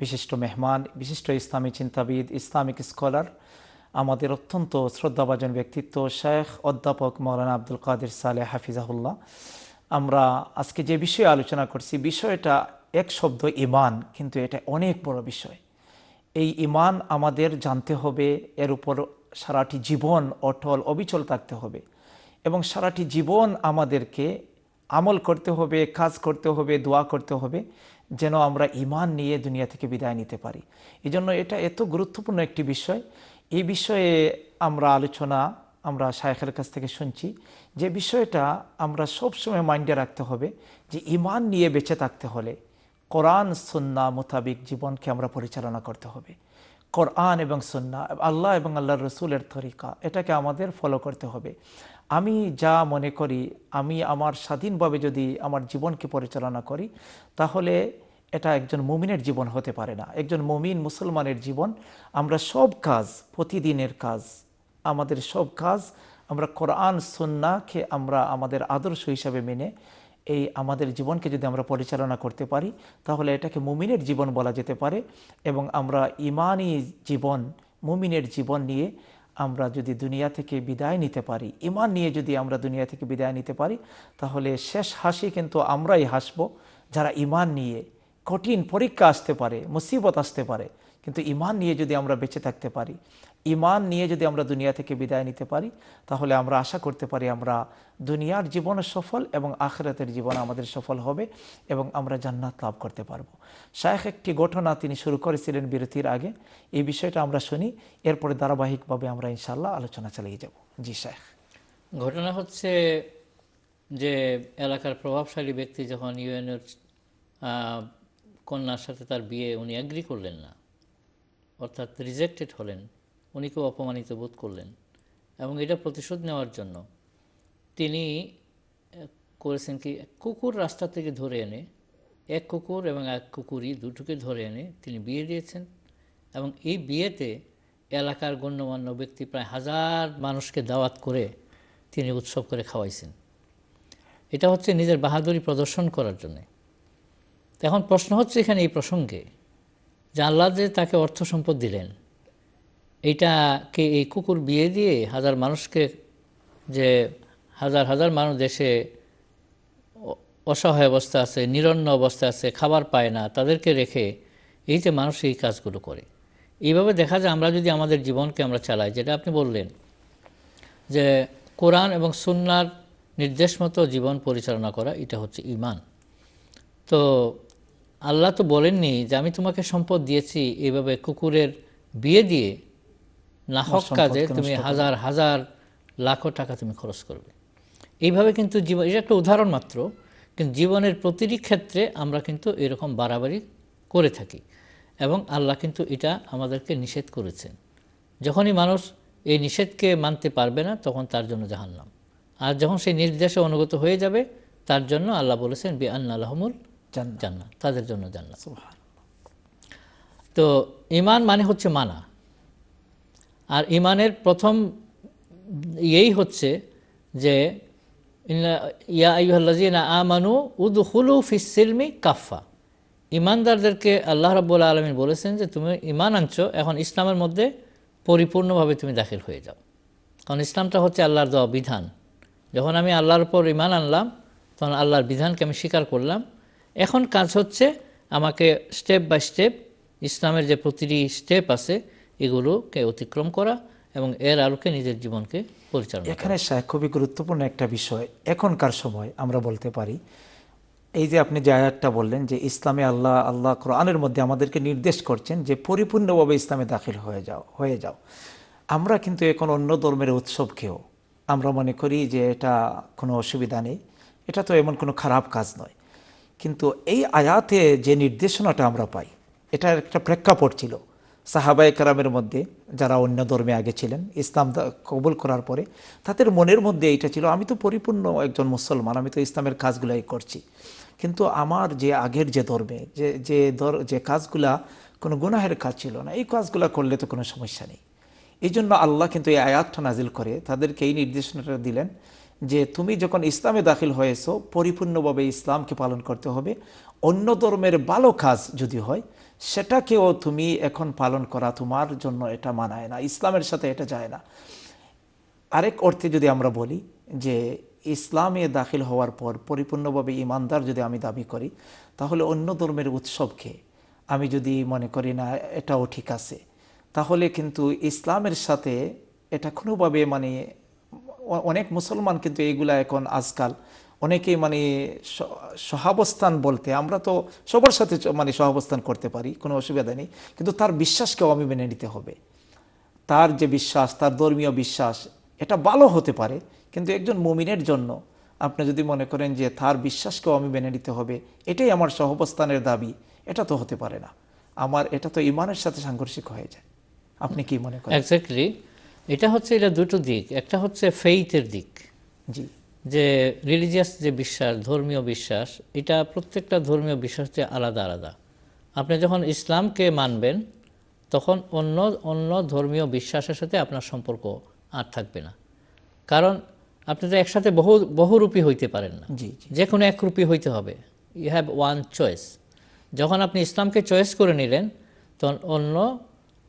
বিশিষ্ট মেহমান বিশিষ্ট ইসলামী চিন্তাবিদ ইসলামিক স্কলার আমাদের অত্যন্ত শ্রদ্ধাভাজন ব্যক্তিত্ব শেখ অধ্যাপক মৌলানা আব্দুল কাদের সালে হাফিজাহুল্লাহ আমরা আজকে যে বিষয়ে আলোচনা করছি বিষয়টা এক শব্দ ইমান কিন্তু এটা অনেক বড় বিষয় এই ইমান আমাদের জানতে হবে এর উপর সারাটি জীবন অটল অবিচল থাকতে হবে এবং সারাটি জীবন আমাদেরকে আমল করতে হবে কাজ করতে হবে দোয়া করতে হবে যেন আমরা ইমান নিয়ে দুনিয়া থেকে বিদায় নিতে পারি এই জন্য এটা এত গুরুত্বপূর্ণ একটি বিষয় এই বিষয়ে আমরা আলোচনা আমরা শায়েখের কাছ থেকে শুনছি যে বিষয়টা আমরা সবসময় মাইন্ডে রাখতে হবে যে ইমান নিয়ে বেঁচে থাকতে হলে কোরআন সন্না মোতাবিক জীবনকে আমরা পরিচালনা করতে হবে কোরআন এবং সন্না আল্লাহ এবং আল্লাহ রসুলের তরিকা এটাকে আমাদের ফলো করতে হবে আমি যা মনে করি আমি আমার স্বাধীনভাবে যদি আমার জীবনকে পরিচালনা করি তাহলে এটা একজন মুমিনের জীবন হতে পারে না একজন মুমিন মুসলমানের জীবন আমরা সব কাজ প্রতিদিনের কাজ আমাদের সব কাজ আমরা কোরআন সন্নাকে আমরা আমাদের আদর্শ হিসাবে মেনে এই আমাদের জীবনকে যদি আমরা পরিচালনা করতে পারি তাহলে এটাকে মুমিনের জীবন বলা যেতে পারে এবং আমরা ইমানি জীবন মুমিনের জীবন নিয়ে আমরা যদি দুনিয়া থেকে বিদায় নিতে পারি ইমান নিয়ে যদি আমরা দুনিয়া থেকে বিদায় নিতে পারি তাহলে শেষ হাসি কিন্তু আমরাই হাসব যারা ইমান নিয়ে কঠিন পরীক্ষা আসতে পারে মুসিবত আসতে পারে কিন্তু ইমান নিয়ে যদি আমরা বেঁচে থাকতে পারি ইমান নিয়ে যদি আমরা দুনিয়া থেকে বিদায় নিতে পারি তাহলে আমরা আশা করতে পারি আমরা দুনিয়ার জীবন সফল এবং আখরাতের জীবন আমাদের সফল হবে এবং আমরা জান্নাত লাভ করতে পারব শায়েখ একটি ঘটনা তিনি শুরু করেছিলেন বিরতির আগে এই বিষয়টা আমরা শুনি এরপরে ধারাবাহিকভাবে আমরা ইনশাল্লাহ আলোচনা চালিয়ে যাব জি শায়েখ ঘটনা হচ্ছে যে এলাকার প্রভাবশালী ব্যক্তি যখন ইউএনএর কন্যার সাথে তার বিয়ে উনি অ্যাগ্রি করলেন না অর্থাৎ রিজেক্টেড হলেন উনি খুব অপমানিত বোধ করলেন এবং এটা প্রতিশোধ নেওয়ার জন্য তিনি করেছেন কি কুকুর রাস্তা থেকে ধরে এনে এক কুকুর এবং এক কুকুরই দুটোকে ধরে এনে তিনি বিয়ে দিয়েছেন এবং এই বিয়েতে এলাকার গণ্যমান্য ব্যক্তি প্রায় হাজার মানুষকে দাওয়াত করে তিনি উৎসব করে খাওয়াইছেন এটা হচ্ছে নিজের বাহাদুরি প্রদর্শন করার জন্যে এখন প্রশ্ন হচ্ছে এখানে এই প্রসঙ্গে যে আল্লাহ যে তাকে অর্থ সম্পদ দিলেন এইটাকে এই কুকুর বিয়ে দিয়ে হাজার মানুষকে যে হাজার হাজার মানুষ দেশে অসহায় অবস্থা আছে নিরন্ন অবস্থা আছে খাবার পায় না তাদেরকে রেখে এই যে মানুষ এই কাজগুলো করে এইভাবে দেখা যায় আমরা যদি আমাদের জীবনকে আমরা চালাই যেটা আপনি বললেন যে কোরআন এবং সুন্নার নির্দেশ মতো জীবন পরিচালনা করা এটা হচ্ছে ইমান তো আল্লাহ তো বলেননি যে আমি তোমাকে সম্পদ দিয়েছি এইভাবে কুকুরের বিয়ে দিয়ে নাহক কাজে তুমি হাজার হাজার লাখো টাকা তুমি খরচ করবে এইভাবে কিন্তু জীবন এটা একটা উদাহরণ মাত্র কিন্তু জীবনের প্রতিটি ক্ষেত্রে আমরা কিন্তু এরকম বাড়াবাড়ি করে থাকি এবং আল্লাহ কিন্তু এটা আমাদেরকে নিষেধ করেছেন যখনই মানুষ এই নিষেধকে মানতে পারবে না তখন তার জন্য জাহান্নাম আর যখন সেই নির্দেশে অনুগত হয়ে যাবে তার জন্য আল্লাহ বলেছেন বি আন্না আলহমুল জান্নাত তাদের জন্য জান্নাত তো ইমান মানে হচ্ছে মানা আর ইমানের প্রথম ইয়েই হচ্ছে যে ইয়া আইহল্লাজিনা উদ হুলু ফিসিলমি কাফা ইমানদারদেরকে আল্লাহ রাবুল আলমিন বলেছেন যে তুমি ইমান আনছো এখন ইসলামের মধ্যে পরিপূর্ণভাবে তুমি দাখিল হয়ে যাও কারণ ইসলামটা হচ্ছে আল্লাহর দেওয়া বিধান যখন আমি আল্লাহর ওপর ইমান আনলাম তখন আল্লাহর বিধানকে আমি স্বীকার করলাম এখন কাজ হচ্ছে আমাকে স্টেপ বাই স্টেপ ইসলামের যে প্রতিটি স্টেপ আছে এগুলোকে অতিক্রম করা এবং এর আলোকে নিজের জীবনকে পরিচালনা এখানে সাহেব খুবই গুরুত্বপূর্ণ একটা বিষয় এখনকার সময় আমরা বলতে পারি এই যে আপনি যে আয়াতটা বললেন যে ইসলামে আল্লাহ আল্লাহ কোরআনের মধ্যে আমাদেরকে নির্দেশ করছেন যে পরিপূর্ণভাবে ইসলামে দাখিল হয়ে যাও হয়ে যাও আমরা কিন্তু এখন অন্য ধর্মের উৎসবকেও আমরা মনে করি যে এটা কোনো অসুবিধা নেই এটা তো এমন কোনো খারাপ কাজ নয় কিন্তু এই আয়াতে যে নির্দেশনাটা আমরা পাই এটার একটা প্রেক্ষাপট ছিল সাহাবায় কারামের মধ্যে যারা অন্য ধর্মে আগে ছিলেন ইসলাম কবুল করার পরে তাদের মনের মধ্যে এইটা ছিল আমি তো পরিপূর্ণ একজন মুসলমান আমি তো ইসলামের কাজগুলাই করছি কিন্তু আমার যে আগের যে ধর্মে যে যে ধর যে কাজগুলা কোনো গুনাহের কাজ ছিল না এই কাজগুলা করলে তো কোনো সমস্যা নেই এই জন্য আল্লাহ কিন্তু এই আয়াতটা নাজিল করে তাদেরকে এই নির্দেশনাটা দিলেন যে তুমি যখন ইসলামে দাখিল হয়েছ পরিপূর্ণভাবে ইসলামকে পালন করতে হবে অন্য ধর্মের ভালো কাজ যদি হয় সেটাকেও তুমি এখন পালন করা তোমার জন্য এটা মানায় না ইসলামের সাথে এটা যায় না আরেক অর্থে যদি আমরা বলি যে ইসলামে দাখিল হওয়ার পর পরিপূর্ণভাবে ইমানদার যদি আমি দাবি করি তাহলে অন্য ধর্মের উৎসবকে আমি যদি মনে করি না এটাও ঠিক আছে তাহলে কিন্তু ইসলামের সাথে এটা কোনোভাবে মানে অনেক মুসলমান কিন্তু এইগুলা এখন আজকাল অনেকেই মানে সহাবস্থান বলতে আমরা তো সবার সাথে মানে সহাবস্থান করতে পারি কোনো অসুবিধা নেই কিন্তু তার বিশ্বাসকেও আমি মেনে নিতে হবে তার যে বিশ্বাস তার ধর্মীয় বিশ্বাস এটা ভালো হতে পারে কিন্তু একজন মুমিনের জন্য আপনি যদি মনে করেন যে তার বিশ্বাসকেও আমি মেনে নিতে হবে এটাই আমার সহবস্থানের দাবি এটা তো হতে পারে না আমার এটা তো ইমানের সাথে সাংঘর্ষিক হয়ে যায় আপনি কি মনে করেন এক্স্যাক্টলি এটা হচ্ছে এটা দুটো দিক একটা হচ্ছে ফেইথের দিক জি যে রিলিজিয়াস যে বিশ্বাস ধর্মীয় বিশ্বাস এটা প্রত্যেকটা ধর্মীয় বিশ্বাস যে আলাদা আলাদা আপনি যখন ইসলামকে মানবেন তখন অন্য অন্য ধর্মীয় বিশ্বাসের সাথে আপনার সম্পর্ক আর থাকবে না কারণ আপনি তো একসাথে বহু বহুরূপী হইতে পারেন না যে কোনো একরূপী হইতে হবে ইউ হ্যাভ ওয়ান চয়েস যখন আপনি ইসলামকে চয়েস করে নিলেন তখন অন্য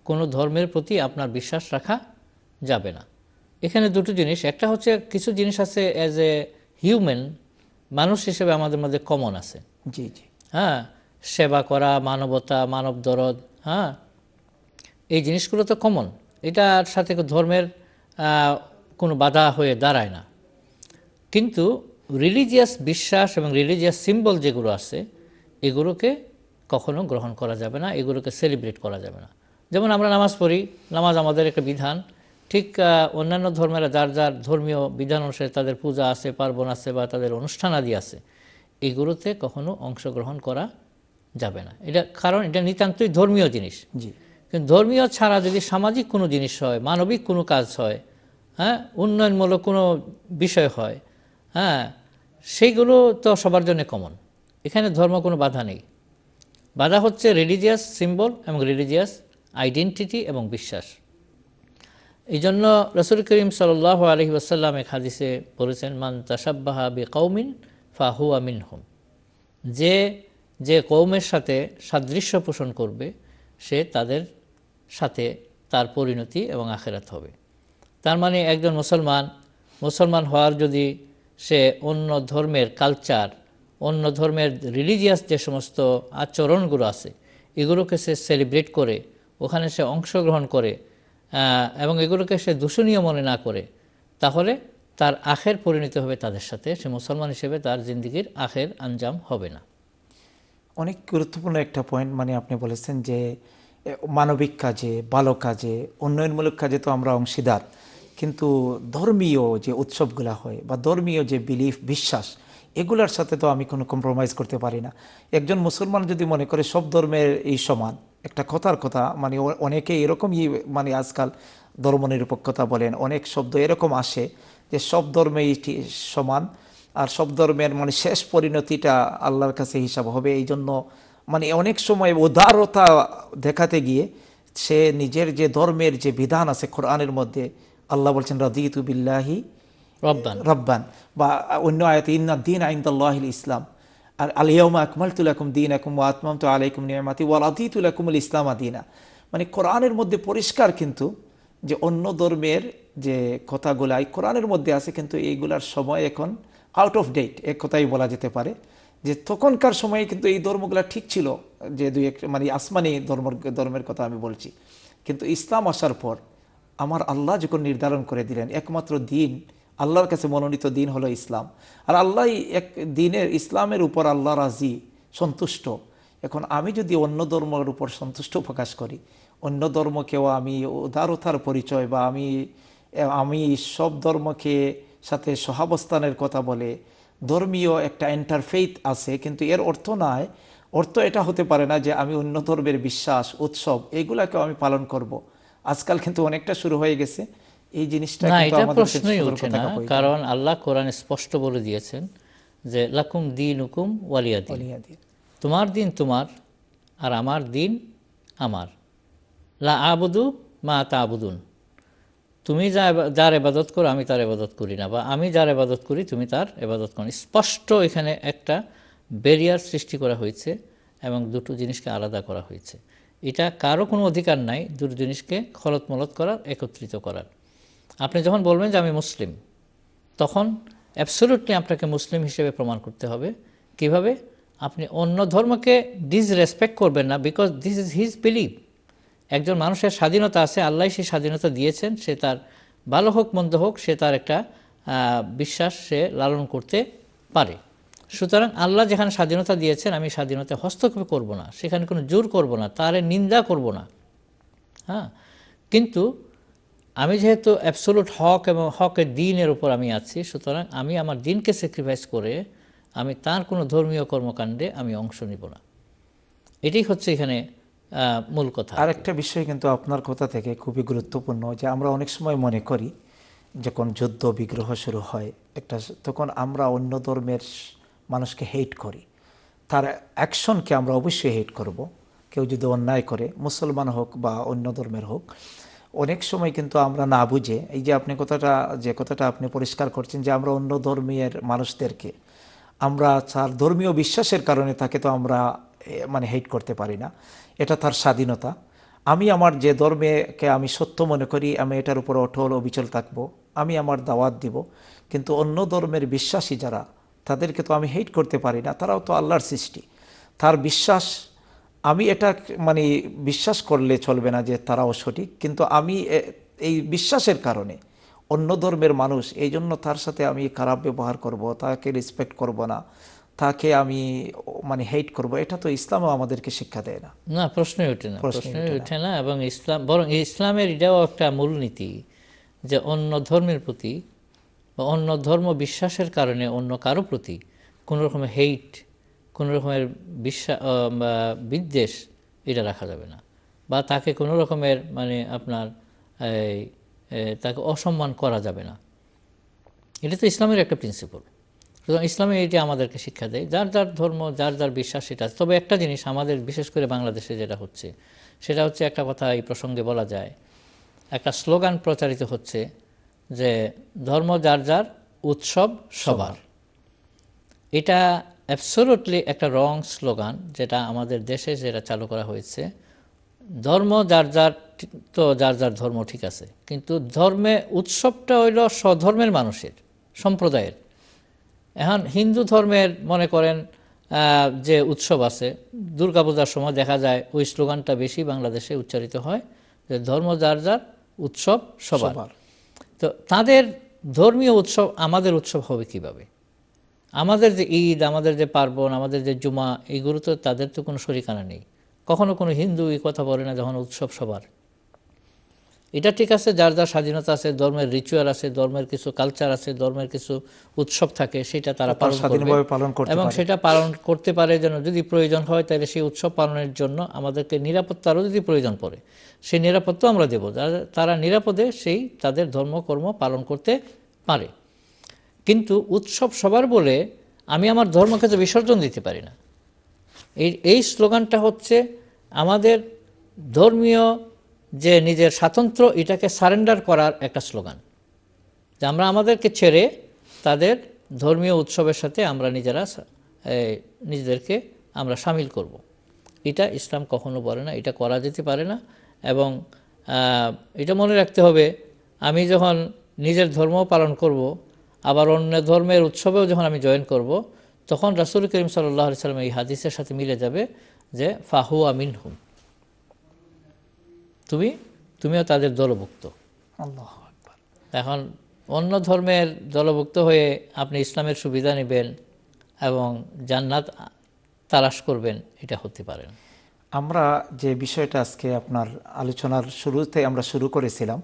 কোনো ধর্মের প্রতি আপনার বিশ্বাস রাখা যাবে না এখানে দুটো জিনিস একটা হচ্ছে কিছু জিনিস আছে অ্যাজ এ হিউম্যান মানুষ হিসেবে আমাদের মধ্যে কমন আছে জি জি হ্যাঁ সেবা করা মানবতা মানব দরদ হ্যাঁ এই জিনিসগুলো তো কমন এটার সাথে ধর্মের কোনো বাধা হয়ে দাঁড়ায় না কিন্তু রিলিজিয়াস বিশ্বাস এবং রিলিজিয়াস সিম্বল যেগুলো আছে এগুলোকে কখনো গ্রহণ করা যাবে না এগুলোকে সেলিব্রেট করা যাবে না যেমন আমরা নামাজ পড়ি নামাজ আমাদের একটা বিধান ঠিক অন্যান্য ধর্মেরা যার যার ধর্মীয় বিধান অনুসারে তাদের পূজা আছে পার্বণ আছে বা তাদের অনুষ্ঠান আদি আছে এগুলোতে কখনো অংশগ্রহণ করা যাবে না এটা কারণ এটা নিতান্তই ধর্মীয় জিনিস জি কিন্তু ধর্মীয় ছাড়া যদি সামাজিক কোনো জিনিস হয় মানবিক কোনো কাজ হয় হ্যাঁ উন্নয়নমূলক কোনো বিষয় হয় হ্যাঁ সেইগুলো তো সবার জন্য কমন এখানে ধর্ম কোনো বাধা নেই বাধা হচ্ছে রিলিজিয়াস সিম্বল এবং রিলিজিয়াস আইডেন্টিটি এবং বিশ্বাস এই জন্য রসুল করিম সাল আলহি আসাল্লাম এক হাদিসে বলেছেন মান তাসাব্বাহা বি কৌমিন ফাহু আমিন হোম যে যে কৌমের সাথে সাদৃশ্য পোষণ করবে সে তাদের সাথে তার পরিণতি এবং আখেরাত হবে তার মানে একজন মুসলমান মুসলমান হওয়ার যদি সে অন্য ধর্মের কালচার অন্য ধর্মের রিলিজিয়াস যে সমস্ত আচরণগুলো আছে এগুলোকে সে সেলিব্রেট করে ওখানে সে অংশগ্রহণ করে এবং এগুলোকে সে দূষণীয় মনে না করে তাহলে তার আখের পরিণত হবে তাদের সাথে সে মুসলমান হিসেবে তার জিন্দিগির আখের আঞ্জাম হবে না অনেক গুরুত্বপূর্ণ একটা পয়েন্ট মানে আপনি বলেছেন যে মানবিক কাজে ভালো কাজে উন্নয়নমূলক কাজে তো আমরা অংশীদার কিন্তু ধর্মীয় যে উৎসবগুলো হয় বা ধর্মীয় যে বিলিফ বিশ্বাস এগুলোর সাথে তো আমি কোনো কম্প্রোমাইজ করতে পারি না একজন মুসলমান যদি মনে করে সব ধর্মের এই সমান একটা কথার কথা মানে অনেকে এরকমই মানে আজকাল ধর্ম নিরপেক্ষতা বলেন অনেক শব্দ এরকম আসে যে সব ধর্মেই সমান আর সব ধর্মের মানে শেষ পরিণতিটা আল্লাহর কাছে হিসাব হবে এই জন্য মানে অনেক সময় উদারতা দেখাতে গিয়ে সে নিজের যে ধর্মের যে বিধান আছে কোরআনের মধ্যে আল্লাহ বলছেন রাজিত বিল্লাহি রব্বান রব্বান বা অন্য আয়াত ইন্দিন দিন ইসলাম আর আলিয়াউমা আকমাল তুলাকুম দিন আকুম ও তো আলাইকুম নিয়ামাতি ওয়ালাদি আল ইসলাম আদিনা মানে কোরআনের মধ্যে পরিষ্কার কিন্তু যে অন্য ধর্মের যে কথাগুলা এই কোরআনের মধ্যে আছে কিন্তু এইগুলার সময় এখন আউট অফ ডেট এক কথাই বলা যেতে পারে যে তখনকার সময়ে কিন্তু এই ধর্মগুলা ঠিক ছিল যে দুই এক মানে আসমানি ধর্ম ধর্মের কথা আমি বলছি কিন্তু ইসলাম আসার পর আমার আল্লাহ যখন নির্ধারণ করে দিলেন একমাত্র দিন আল্লাহর কাছে মনোনীত দিন হলো ইসলাম আর আল্লাহ এক দিনের ইসলামের উপর আল্লাহ রাজি সন্তুষ্ট এখন আমি যদি অন্য ধর্মের উপর সন্তুষ্ট প্রকাশ করি অন্য ধর্মকেও আমি উদারতার পরিচয় বা আমি আমি সব ধর্মকে সাথে সহাবস্থানের কথা বলে ধর্মীয় একটা এন্টারফেইথ আছে কিন্তু এর অর্থ নয় অর্থ এটা হতে পারে না যে আমি অন্য ধর্মের বিশ্বাস উৎসব এগুলাকেও আমি পালন করব। আজকাল কিন্তু অনেকটা শুরু হয়ে গেছে এই জিনিসটা না এটা প্রশ্নই ওঠে না কারণ আল্লাহ কোরআনে স্পষ্ট বলে দিয়েছেন যে লাকুম দিন হুকুম ওয়ালিয়া দিন তোমার দিন তোমার আর আমার দিন আমার লা আবুদু মা তা আবুদুন তুমি যা যার এবাদত করো আমি তার এবাদত করি না বা আমি যার এবাদত করি তুমি তার এবাদত করো স্পষ্ট এখানে একটা ব্যারিয়ার সৃষ্টি করা হয়েছে এবং দুটো জিনিসকে আলাদা করা হয়েছে এটা কারো কোনো অধিকার নাই দুটো জিনিসকে খলতমলত করার একত্রিত করার আপনি যখন বলবেন যে আমি মুসলিম তখন অ্যাবসোলুটলি আপনাকে মুসলিম হিসেবে প্রমাণ করতে হবে কিভাবে আপনি অন্য ধর্মকে ডিসরেসপেক্ট করবেন না because this is his believe একজন মানুষের স্বাধীনতা আছে আল্লাহ সেই স্বাধীনতা দিয়েছেন সে তার ভালো হোক মন্দ হোক সে তার একটা বিশ্বাস সে লালন করতে পারে সুতরাং আল্লাহ যেখানে স্বাধীনতা দিয়েছেন আমি স্বাধীনতা হস্তক্ষেপ করব না সেখানে কোনো জোর করব না তারে নিন্দা করব না হ্যাঁ কিন্তু আমি যেহেতু অ্যাবসোলুট হক এবং হকের দিনের উপর আমি আছি সুতরাং আমি আমার দিনকে স্যাক্রিফাইস করে আমি তার কোনো ধর্মীয় কর্মকাণ্ডে আমি অংশ নিব না এটাই হচ্ছে এখানে মূল কথা আর একটা বিষয় কিন্তু আপনার কথা থেকে খুবই গুরুত্বপূর্ণ যে আমরা অনেক সময় মনে করি যখন যুদ্ধ বিগ্রহ শুরু হয় একটা তখন আমরা অন্য ধর্মের মানুষকে হেট করি তার অ্যাকশনকে আমরা অবশ্যই হেট করব কেউ যদি অন্যায় করে মুসলমান হোক বা অন্য ধর্মের হোক অনেক সময় কিন্তু আমরা না বুঝে এই যে আপনি কথাটা যে কথাটা আপনি পরিষ্কার করছেন যে আমরা অন্য ধর্মীয় মানুষদেরকে আমরা তার ধর্মীয় বিশ্বাসের কারণে তাকে তো আমরা মানে হেট করতে পারি না এটা তার স্বাধীনতা আমি আমার যে ধর্মেকে আমি সত্য মনে করি আমি এটার উপর অটল অবিচল থাকব আমি আমার দাওয়াত দিব কিন্তু অন্য ধর্মের বিশ্বাসী যারা তাদেরকে তো আমি হেট করতে পারি না তারাও তো আল্লাহর সৃষ্টি তার বিশ্বাস আমি এটা মানে বিশ্বাস করলে চলবে না যে তারাও সঠিক কিন্তু আমি এই বিশ্বাসের কারণে অন্য ধর্মের মানুষ এই জন্য তার সাথে আমি খারাপ ব্যবহার করব তাকে রেসপেক্ট করব না তাকে আমি মানে হেট করব এটা তো ইসলামও আমাদেরকে শিক্ষা দেয় না না প্রশ্নই ওঠে না প্রশ্নই ওঠে না এবং ইসলাম বরং ইসলামের এটাও একটা মূলনীতি যে অন্য ধর্মের প্রতি বা অন্য ধর্ম বিশ্বাসের কারণে অন্য কারো প্রতি কোনো রকম হেইট কোনো রকমের বিশ্বাস বা বিদ্বেষ এটা রাখা যাবে না বা তাকে কোনো রকমের মানে আপনার তাকে অসম্মান করা যাবে না এটা তো ইসলামের একটা প্রিন্সিপল সুতরাং ইসলামে এটি আমাদেরকে শিক্ষা দেয় যার যার ধর্ম যার যার বিশ্বাস সেটা তবে একটা জিনিস আমাদের বিশেষ করে বাংলাদেশে যেটা হচ্ছে সেটা হচ্ছে একটা কথা এই প্রসঙ্গে বলা যায় একটা স্লোগান প্রচারিত হচ্ছে যে ধর্ম যার যার উৎসব সবার এটা অ্যাবসোলুটলি একটা রং স্লোগান যেটা আমাদের দেশে যেটা চালু করা হয়েছে ধর্ম যার যার তো যার যার ধর্ম ঠিক আছে কিন্তু ধর্মে উৎসবটা হইল স্বধর্মের মানুষের সম্প্রদায়ের এখন হিন্দু ধর্মের মনে করেন যে উৎসব আছে দুর্গাপূজার সময় দেখা যায় ওই স্লোগানটা বেশি বাংলাদেশে উচ্চারিত হয় যে ধর্ম যার যার উৎসব সবার তো তাদের ধর্মীয় উৎসব আমাদের উৎসব হবে কিভাবে। আমাদের যে ঈদ আমাদের যে পার্বণ আমাদের যে জুমা এইগুলো তো তাদের তো কোনো শরিকানা নেই কখনো কোনো হিন্দু এই কথা বলে না যখন উৎসব সবার এটা ঠিক আছে যার যার স্বাধীনতা আছে ধর্মের রিচুয়াল আছে ধর্মের কিছু কালচার আছে ধর্মের কিছু উৎসব থাকে সেটা তারা পালন এবং সেটা পালন করতে পারে যেন যদি প্রয়োজন হয় তাহলে সেই উৎসব পালনের জন্য আমাদেরকে নিরাপত্তারও যদি প্রয়োজন পড়ে সেই নিরাপত্তা আমরা দেব তারা নিরাপদে সেই তাদের ধর্মকর্ম পালন করতে পারে কিন্তু উৎসব সবার বলে আমি আমার ধর্মকে তো বিসর্জন দিতে পারি না এই এই স্লোগানটা হচ্ছে আমাদের ধর্মীয় যে নিজের স্বাতন্ত্র এটাকে সারেন্ডার করার একটা স্লোগান যে আমরা আমাদেরকে ছেড়ে তাদের ধর্মীয় উৎসবের সাথে আমরা নিজেরা নিজেদেরকে আমরা সামিল করব। এটা ইসলাম কখনো বলে না এটা করা যেতে পারে না এবং এটা মনে রাখতে হবে আমি যখন নিজের ধর্ম পালন করব আবার অন্য ধর্মের উৎসবেও যখন আমি জয়েন করব। তখন রাসুল করিম সাল্লাহ সাল্লাম এই হাদিসের সাথে মিলে যাবে যে ফাহু আমিন হুম তুমি তুমিও তাদের দলভুক্ত এখন অন্য ধর্মের দলভুক্ত হয়ে আপনি ইসলামের সুবিধা নেবেন এবং জান্নাত তালাশ করবেন এটা হতে পারেন আমরা যে বিষয়টা আজকে আপনার আলোচনার শুরুতে আমরা শুরু করেছিলাম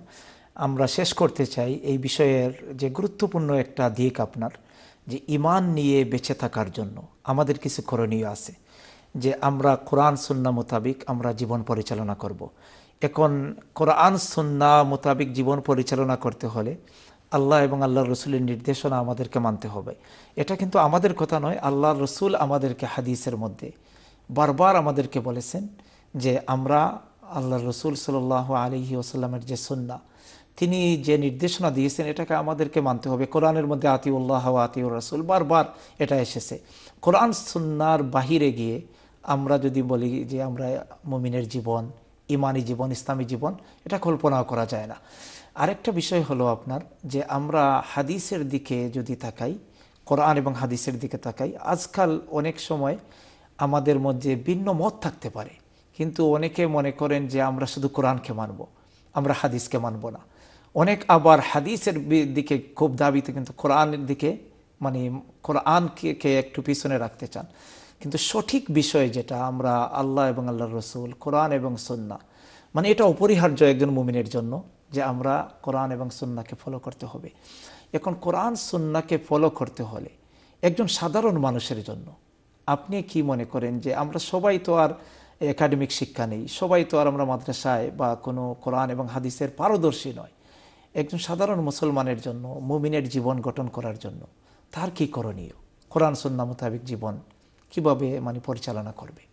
আমরা শেষ করতে চাই এই বিষয়ের যে গুরুত্বপূর্ণ একটা দিক আপনার যে ইমান নিয়ে বেঁচে থাকার জন্য আমাদের কিছু করণীয় আছে যে আমরা কোরআন সুন্না মোতাবিক আমরা জীবন পরিচালনা করব। এখন কোরআন সুন্না মোতাবিক জীবন পরিচালনা করতে হলে আল্লাহ এবং আল্লাহ রসুলের নির্দেশনা আমাদেরকে মানতে হবে এটা কিন্তু আমাদের কথা নয় আল্লাহ রসুল আমাদেরকে হাদিসের মধ্যে বারবার আমাদেরকে বলেছেন যে আমরা আল্লাহ রসুল সাল আলহি ওসাল্লামের যে সুন্না তিনি যে নির্দেশনা দিয়েছেন এটাকে আমাদেরকে মানতে হবে কোরআনের মধ্যে আতিউল্লাহ আতিউর রাসুল বারবার এটা এসেছে কোরআন সুন্নার বাহিরে গিয়ে আমরা যদি বলি যে আমরা মমিনের জীবন ইমানি জীবন ইসলামী জীবন এটা কল্পনাও করা যায় না আরেকটা বিষয় হলো আপনার যে আমরা হাদিসের দিকে যদি তাকাই কোরআন এবং হাদিসের দিকে তাকাই আজকাল অনেক সময় আমাদের মধ্যে ভিন্ন মত থাকতে পারে কিন্তু অনেকে মনে করেন যে আমরা শুধু কোরআনকে মানব আমরা হাদিসকে মানব না অনেক আবার হাদিসের দিকে খুব দাবিতে কিন্তু কোরআনের দিকে মানে কোরআনকে একটু পিছনে রাখতে চান কিন্তু সঠিক বিষয় যেটা আমরা আল্লাহ এবং আল্লাহ রসুল কোরআন এবং সন্না মানে এটা অপরিহার্য একজন মুমিনের জন্য যে আমরা কোরআন এবং সুন্নাকে ফলো করতে হবে এখন কোরআন সুন্নাকে ফলো করতে হলে একজন সাধারণ মানুষের জন্য আপনি কি মনে করেন যে আমরা সবাই তো আর একাডেমিক শিক্ষা নেই সবাই তো আর আমরা মাদ্রাসায় বা কোনো কোরআন এবং হাদিসের পারদর্শী নয় একজন সাধারণ মুসলমানের জন্য মুমিনের জীবন গঠন করার জন্য তার কি করণীয় কোরআন সন্না মোতাবেক জীবন কিভাবে মানে পরিচালনা করবে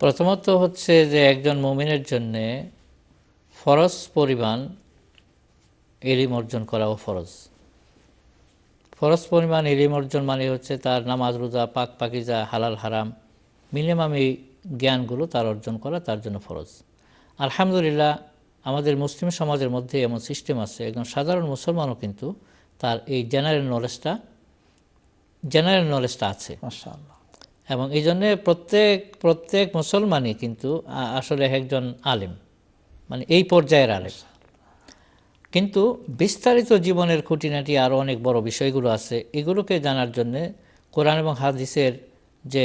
প্রথমত হচ্ছে যে একজন মুমিনের জন্যে ফরজ পরিমাণ এলিম অর্জন করাও ফরজ ফরজ পরিমাণ এলিম অর্জন মানে হচ্ছে তার নামাজ রোজা পাক পাকিজা হালাল হারাম মিনিমাম এই জ্ঞানগুলো তার অর্জন করা তার জন্য ফরজ আলহামদুলিল্লাহ আমাদের মুসলিম সমাজের মধ্যে এমন সিস্টেম আছে একজন সাধারণ মুসলমানও কিন্তু তার এই জেনারেল নলেজটা জেনারেল নলেজটা আছে এবং এই জন্যে প্রত্যেক প্রত্যেক মুসলমানই কিন্তু আসলে একজন আলেম মানে এই পর্যায়ের আলেম কিন্তু বিস্তারিত জীবনের খুঁটিনাটি আরও অনেক বড় বিষয়গুলো আছে এগুলোকে জানার জন্যে কোরআন এবং হাদিসের যে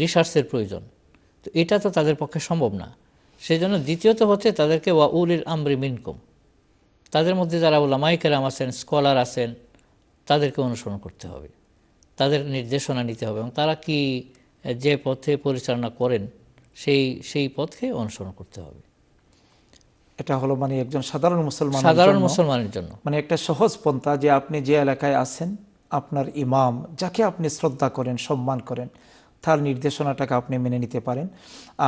রিসার্চের প্রয়োজন তো এটা তো তাদের পক্ষে সম্ভব না সেই জন্য দ্বিতীয়ত হচ্ছে তাদেরকে ওয়া উলিল আমরি মিনকুম তাদের মধ্যে যারা ওলা মাইকেরাম আছেন স্কলার আছেন তাদেরকে অনুসরণ করতে হবে তাদের নির্দেশনা নিতে হবে এবং তারা কি যে পথে পরিচালনা করেন সেই সেই পথকে অনুসরণ করতে হবে এটা হলো মানে একজন সাধারণ মুসলমান সাধারণ মুসলমানের জন্য মানে একটা সহজ পন্থা যে আপনি যে এলাকায় আছেন আপনার ইমাম যাকে আপনি শ্রদ্ধা করেন সম্মান করেন তার নির্দেশনাটাকে আপনি মেনে নিতে পারেন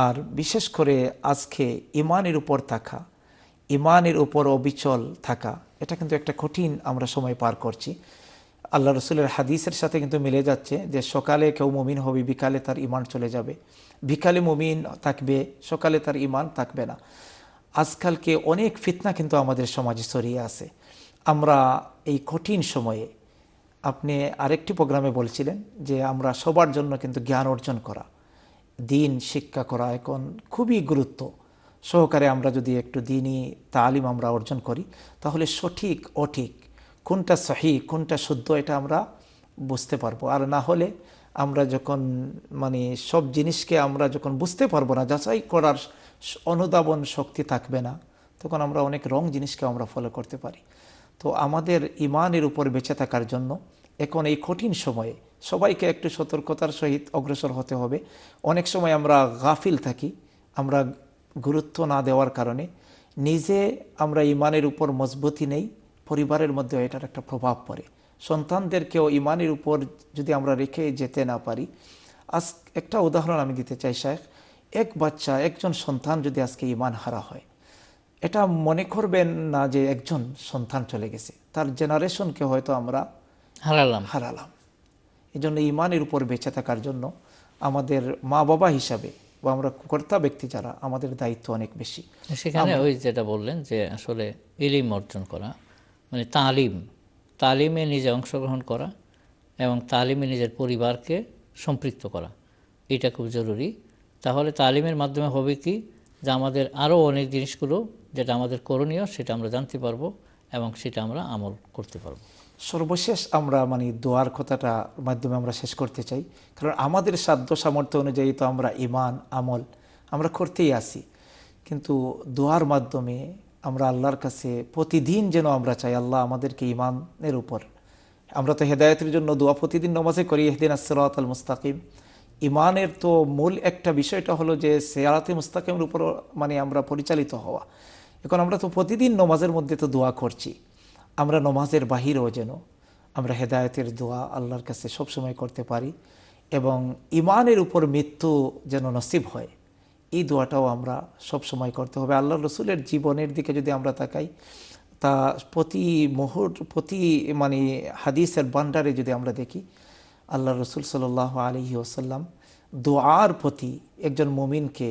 আর বিশেষ করে আজকে ইমানের উপর থাকা ইমানের উপর অবিচল থাকা এটা কিন্তু একটা কঠিন আমরা সময় পার করছি আল্লাহ রসুলের হাদিসের সাথে কিন্তু মিলে যাচ্ছে যে সকালে কেউ মমিন হবে বিকালে তার ইমান চলে যাবে বিকালে মমিন থাকবে সকালে তার ইমান থাকবে না আজকালকে অনেক ফিতনা কিন্তু আমাদের সমাজে ছড়িয়ে আছে আমরা এই কঠিন সময়ে আপনি আরেকটি প্রোগ্রামে বলছিলেন যে আমরা সবার জন্য কিন্তু জ্ঞান অর্জন করা দিন শিক্ষা করা এখন খুবই গুরুত্ব সহকারে আমরা যদি একটু দিনই তালিম আমরা অর্জন করি তাহলে সঠিক অঠিক কোনটা সহি কোনটা শুদ্ধ এটা আমরা বুঝতে পারবো আর না হলে আমরা যখন মানে সব জিনিসকে আমরা যখন বুঝতে পারবো না যাচাই করার অনুদাবন শক্তি থাকবে না তখন আমরা অনেক রং জিনিসকে আমরা ফলো করতে পারি তো আমাদের ইমানের উপর বেঁচে থাকার জন্য এখন এই কঠিন সময়ে সবাইকে একটু সতর্কতার সহিত অগ্রসর হতে হবে অনেক সময় আমরা গাফিল থাকি আমরা গুরুত্ব না দেওয়ার কারণে নিজে আমরা ইমানের উপর মজবুতি নেই পরিবারের মধ্যে এটার একটা প্রভাব পড়ে সন্তানদেরকেও ইমানের উপর যদি আমরা রেখে যেতে না পারি আজ একটা উদাহরণ আমি দিতে চাই শেখ এক বাচ্চা একজন সন্তান যদি আজকে ইমান হারা হয় এটা মনে করবেন না যে একজন সন্তান চলে গেছে তার জেনারেশনকে হয়তো আমরা হারালাম হারালাম এই জন্য ইমানের উপর বেঁচে থাকার জন্য আমাদের মা বাবা হিসাবে বা আমরা কর্তা ব্যক্তি যারা আমাদের দায়িত্ব অনেক বেশি সেখানে ওই যেটা বললেন যে আসলে ইলিম অর্জন করা মানে তালিম তালিমে নিজে অংশগ্রহণ করা এবং তালিমে নিজের পরিবারকে সম্পৃক্ত করা এটা খুব জরুরি তাহলে তালিমের মাধ্যমে হবে কি যে আমাদের আরও অনেক জিনিসগুলো যেটা আমাদের করণীয় সেটা আমরা জানতে পারবো এবং সেটা আমরা আমল করতে পারবো সর্বশেষ আমরা মানে দোয়ার কথাটা মাধ্যমে আমরা শেষ করতে চাই কারণ আমাদের সাধ্য সামর্থ্য অনুযায়ী তো আমরা ইমান আমল আমরা করতেই আসি কিন্তু দোয়ার মাধ্যমে আমরা আল্লাহর কাছে প্রতিদিন যেন আমরা চাই আল্লাহ আমাদেরকে ইমানের উপর আমরা তো হেদায়তের জন্য দোয়া প্রতিদিন নমাজে করি এহদিন আসসালাত আল মুস্তাকিম ইমানের তো মূল একটা বিষয়টা হলো যে সেয়ারাতে মুস্তাকিমের উপর মানে আমরা পরিচালিত হওয়া এখন আমরা তো প্রতিদিন নমাজের মধ্যে তো দোয়া করছি আমরা নমাজের বাহিরেও যেন আমরা হেদায়তের দোয়া আল্লাহর কাছে সবসময় করতে পারি এবং ইমানের উপর মৃত্যু যেন নসিব হয় এই দোয়াটাও আমরা সব সময় করতে হবে আল্লাহ রসুলের জীবনের দিকে যদি আমরা তাকাই তা প্রতি মুহূর্ত প্রতি মানে হাদিসের বান্ডারে যদি আমরা দেখি আল্লাহ রসুল সাল আলহি ওসাল্লাম দোয়ার প্রতি একজন মমিনকে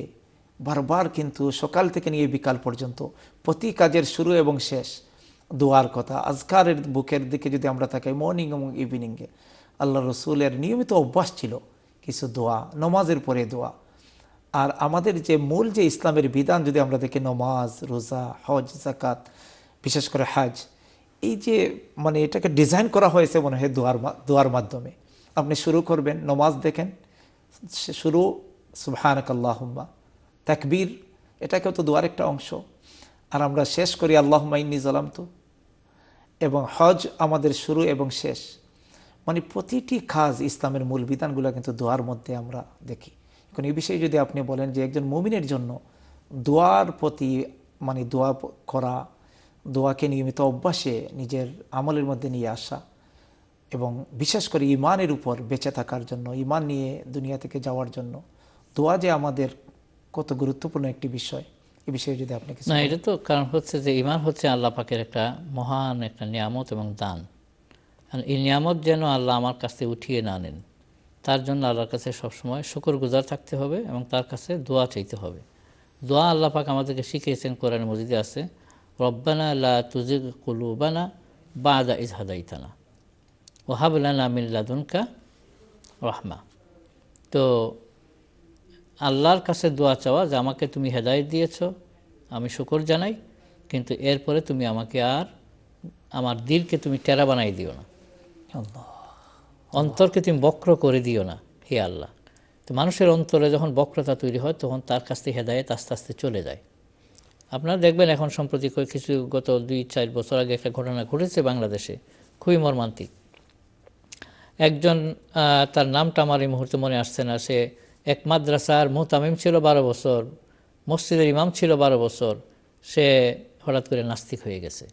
বারবার কিন্তু সকাল থেকে নিয়ে বিকাল পর্যন্ত প্রতি কাজের শুরু এবং শেষ দোয়ার কথা আজকারের বুকের দিকে যদি আমরা থাকি মর্নিং এবং ইভিনিংয়ে আল্লাহ রসুলের নিয়মিত অভ্যাস ছিল কিছু দোয়া নমাজের পরে দোয়া আর আমাদের যে মূল যে ইসলামের বিধান যদি আমরা দেখি নমাজ রোজা হজ জাকাত বিশেষ করে হাজ এই যে মানে এটাকে ডিজাইন করা হয়েছে মনে হয় দোয়ার দোয়ার মাধ্যমে আপনি শুরু করবেন নমাজ দেখেন শুরু সুবহানক আল্লাহম্মা তাকবীর এটাকেও তো দুয়ার একটা অংশ আর আমরা শেষ করি আল্লাহ মাইনি জালাম তো এবং হজ আমাদের শুরু এবং শেষ মানে প্রতিটি কাজ ইসলামের মূল বিধানগুলো কিন্তু দোয়ার মধ্যে আমরা দেখি এখন এই বিষয়ে যদি আপনি বলেন যে একজন মুমিনের জন্য দোয়ার প্রতি মানে দোয়া করা দোয়াকে নিয়মিত অভ্যাসে নিজের আমলের মধ্যে নিয়ে আসা এবং বিশেষ করে ইমানের উপর বেঁচে থাকার জন্য ইমান নিয়ে দুনিয়া থেকে যাওয়ার জন্য দোয়া যে আমাদের কত গুরুত্বপূর্ণ একটি বিষয় এ বিষয়ে যদি আপনি না এটা তো কারণ হচ্ছে যে ইমান হচ্ছে আল্লাহ পাকের একটা মহান একটা নিয়ামত এবং দান এই নিয়ামত যেন আল্লাহ আমার কাছে উঠিয়ে না নেন তার জন্য আল্লাহর কাছে সবসময় শুকর গুজার থাকতে হবে এবং তার কাছে দোয়া চাইতে হবে দোয়া আল্লাহ পাক আমাদেরকে শিখিয়েছেন কোরআন মজিদে আছে রব্বানা আল্লাহ তুজিগ কুলুবানা বাদা ইজহাদাইতানা হাদাইতানা ওহাবলানা মিল্লাদুনকা রহমা তো আল্লাহর কাছে দোয়া চাওয়া যে আমাকে তুমি হেদায়ত দিয়েছ আমি শুকর জানাই কিন্তু এরপরে তুমি আমাকে আর আমার দিলকে তুমি টেরা বানাই দিও না অন্তরকে তুমি বক্র করে দিও না হে আল্লাহ তো মানুষের অন্তরে যখন বক্রতা তৈরি হয় তখন তার কাছ থেকে হেদায়ত আস্তে আস্তে চলে যায় আপনারা দেখবেন এখন সম্প্রতি কিছু গত দুই চার বছর আগে একটা ঘটনা ঘটেছে বাংলাদেশে খুবই মর্মান্তিক একজন তার নামটা আমার এই মুহূর্তে মনে আসছে না সে এক মাদ্রাসার মুহতামিম ছিল বারো বছর মসজিদের ইমাম ছিল বারো বছর সে হঠাৎ করে নাস্তিক হয়ে গেছে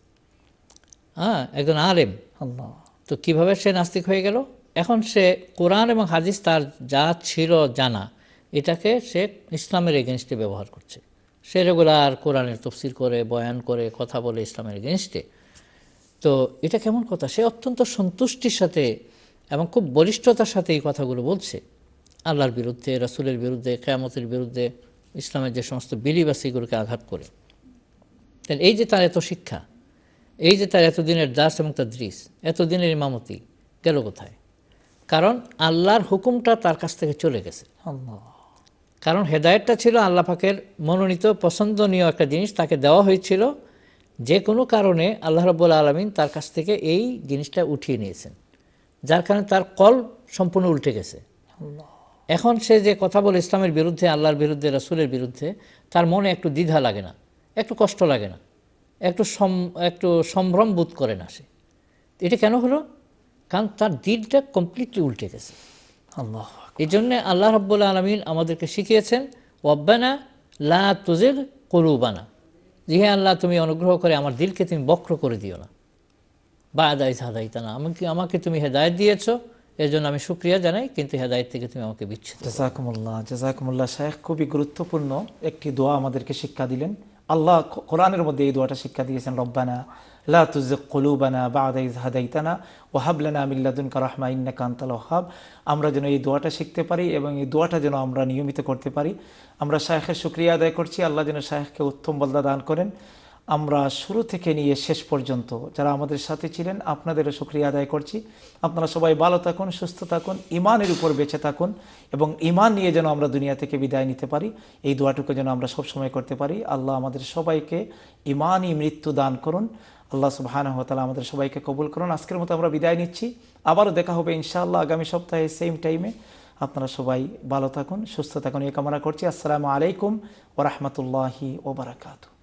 হ্যাঁ একজন আলেম তো কিভাবে সে নাস্তিক হয়ে গেল এখন সে কোরআন এবং হাদিস তার যা ছিল জানা এটাকে সে ইসলামের এগেনস্টে ব্যবহার করছে সে রেগুলার কোরআনের তফসির করে বয়ান করে কথা বলে ইসলামের এগেনস্টে তো এটা কেমন কথা সে অত্যন্ত সন্তুষ্টির সাথে এবং খুব বলিষ্ঠতার সাথে এই কথাগুলো বলছে আল্লাহর বিরুদ্ধে রসুলের বিরুদ্ধে কেয়ামতের বিরুদ্ধে ইসলামের যে সমস্ত বিলিবাসীগুলোকে আঘাত করে তাহলে এই যে তার এত শিক্ষা এই যে তার এতদিনের দাস এবং তার দৃশ এতদিনের ইমামতি গেল কোথায় কারণ আল্লাহর হুকুমটা তার কাছ থেকে চলে গেছে কারণ হেদায়তটা ছিল আল্লাহ পাকের মনোনীত পছন্দনীয় একটা জিনিস তাকে দেওয়া হয়েছিল যে কোনো কারণে আল্লাহ রব্বুল আলমিন তার কাছ থেকে এই জিনিসটা উঠিয়ে নিয়েছেন যার কারণে তার কল সম্পূর্ণ উল্টে গেছে এখন সে যে কথা বলে ইসলামের বিরুদ্ধে আল্লাহর বিরুদ্ধে রাসুলের বিরুদ্ধে তার মনে একটু দ্বিধা লাগে না একটু কষ্ট লাগে না একটু সম একটু সম্ভ্রম বোধ করে না সে এটা কেন হলো কারণ তার দিনটা কমপ্লিটলি উল্টে গেছে আল্লাহ এই জন্যে আল্লাহ রব্বুল আলমিন আমাদেরকে শিখিয়েছেন ওব্বানা লা তুজের কলুবানা জি হ্যাঁ আল্লাহ তুমি অনুগ্রহ করে আমার দিলকে তুমি বক্র করে দিও না বা আদায় হাদাইতানা আমাকে আমাকে তুমি হেদায়ত দিয়েছো এর জন্য আমি সুক্রিয়া জানাই কিন্তু দায়িত্ব থেকে তুমি আমাকে বিচ্ছিন্ন জাজাকুমুল্লাহ জাজাকুমুল্লাহ শাহেখ খুবই গুরুত্বপূর্ণ একটি দোয়া আমাদেরকে শিক্ষা দিলেন আল্লাহ কোরআনের মধ্যে এই দোয়াটা শিক্ষা দিয়েছেন রব্বানা লা তুজিগ কুলুবানা বা'দা ইয হাদাইতানা ওয়া হাব লানা মিন লাদুনকা রাহমা আমরা যেন এই দোয়াটা শিখতে পারি এবং এই দোয়াটা যেন আমরা নিয়মিত করতে পারি আমরা শায়েখের সুক্রিয়া আদায় করছি আল্লাহ যেন শাহকে উত্তম বলদা দান করেন আমরা শুরু থেকে নিয়ে শেষ পর্যন্ত যারা আমাদের সাথে ছিলেন আপনাদেরও সুক্রিয়া আদায় করছি আপনারা সবাই ভালো থাকুন সুস্থ থাকুন ইমানের উপর বেঁচে থাকুন এবং ইমান নিয়ে যেন আমরা দুনিয়া থেকে বিদায় নিতে পারি এই দোয়াটুকু যেন আমরা সবসময় করতে পারি আল্লাহ আমাদের সবাইকে ইমানই মৃত্যু দান করুন আল্লাহ হতালা আমাদের সবাইকে কবুল করুন আজকের মতো আমরা বিদায় নিচ্ছি আবারও দেখা হবে ইনশাআল্লাহ আগামী সপ্তাহে সেম টাইমে আপনারা সবাই ভালো থাকুন সুস্থ থাকুন এই কামনা করছি আসসালামু আলাইকুম ওরহমতুল্লাহি ওবরাকাতু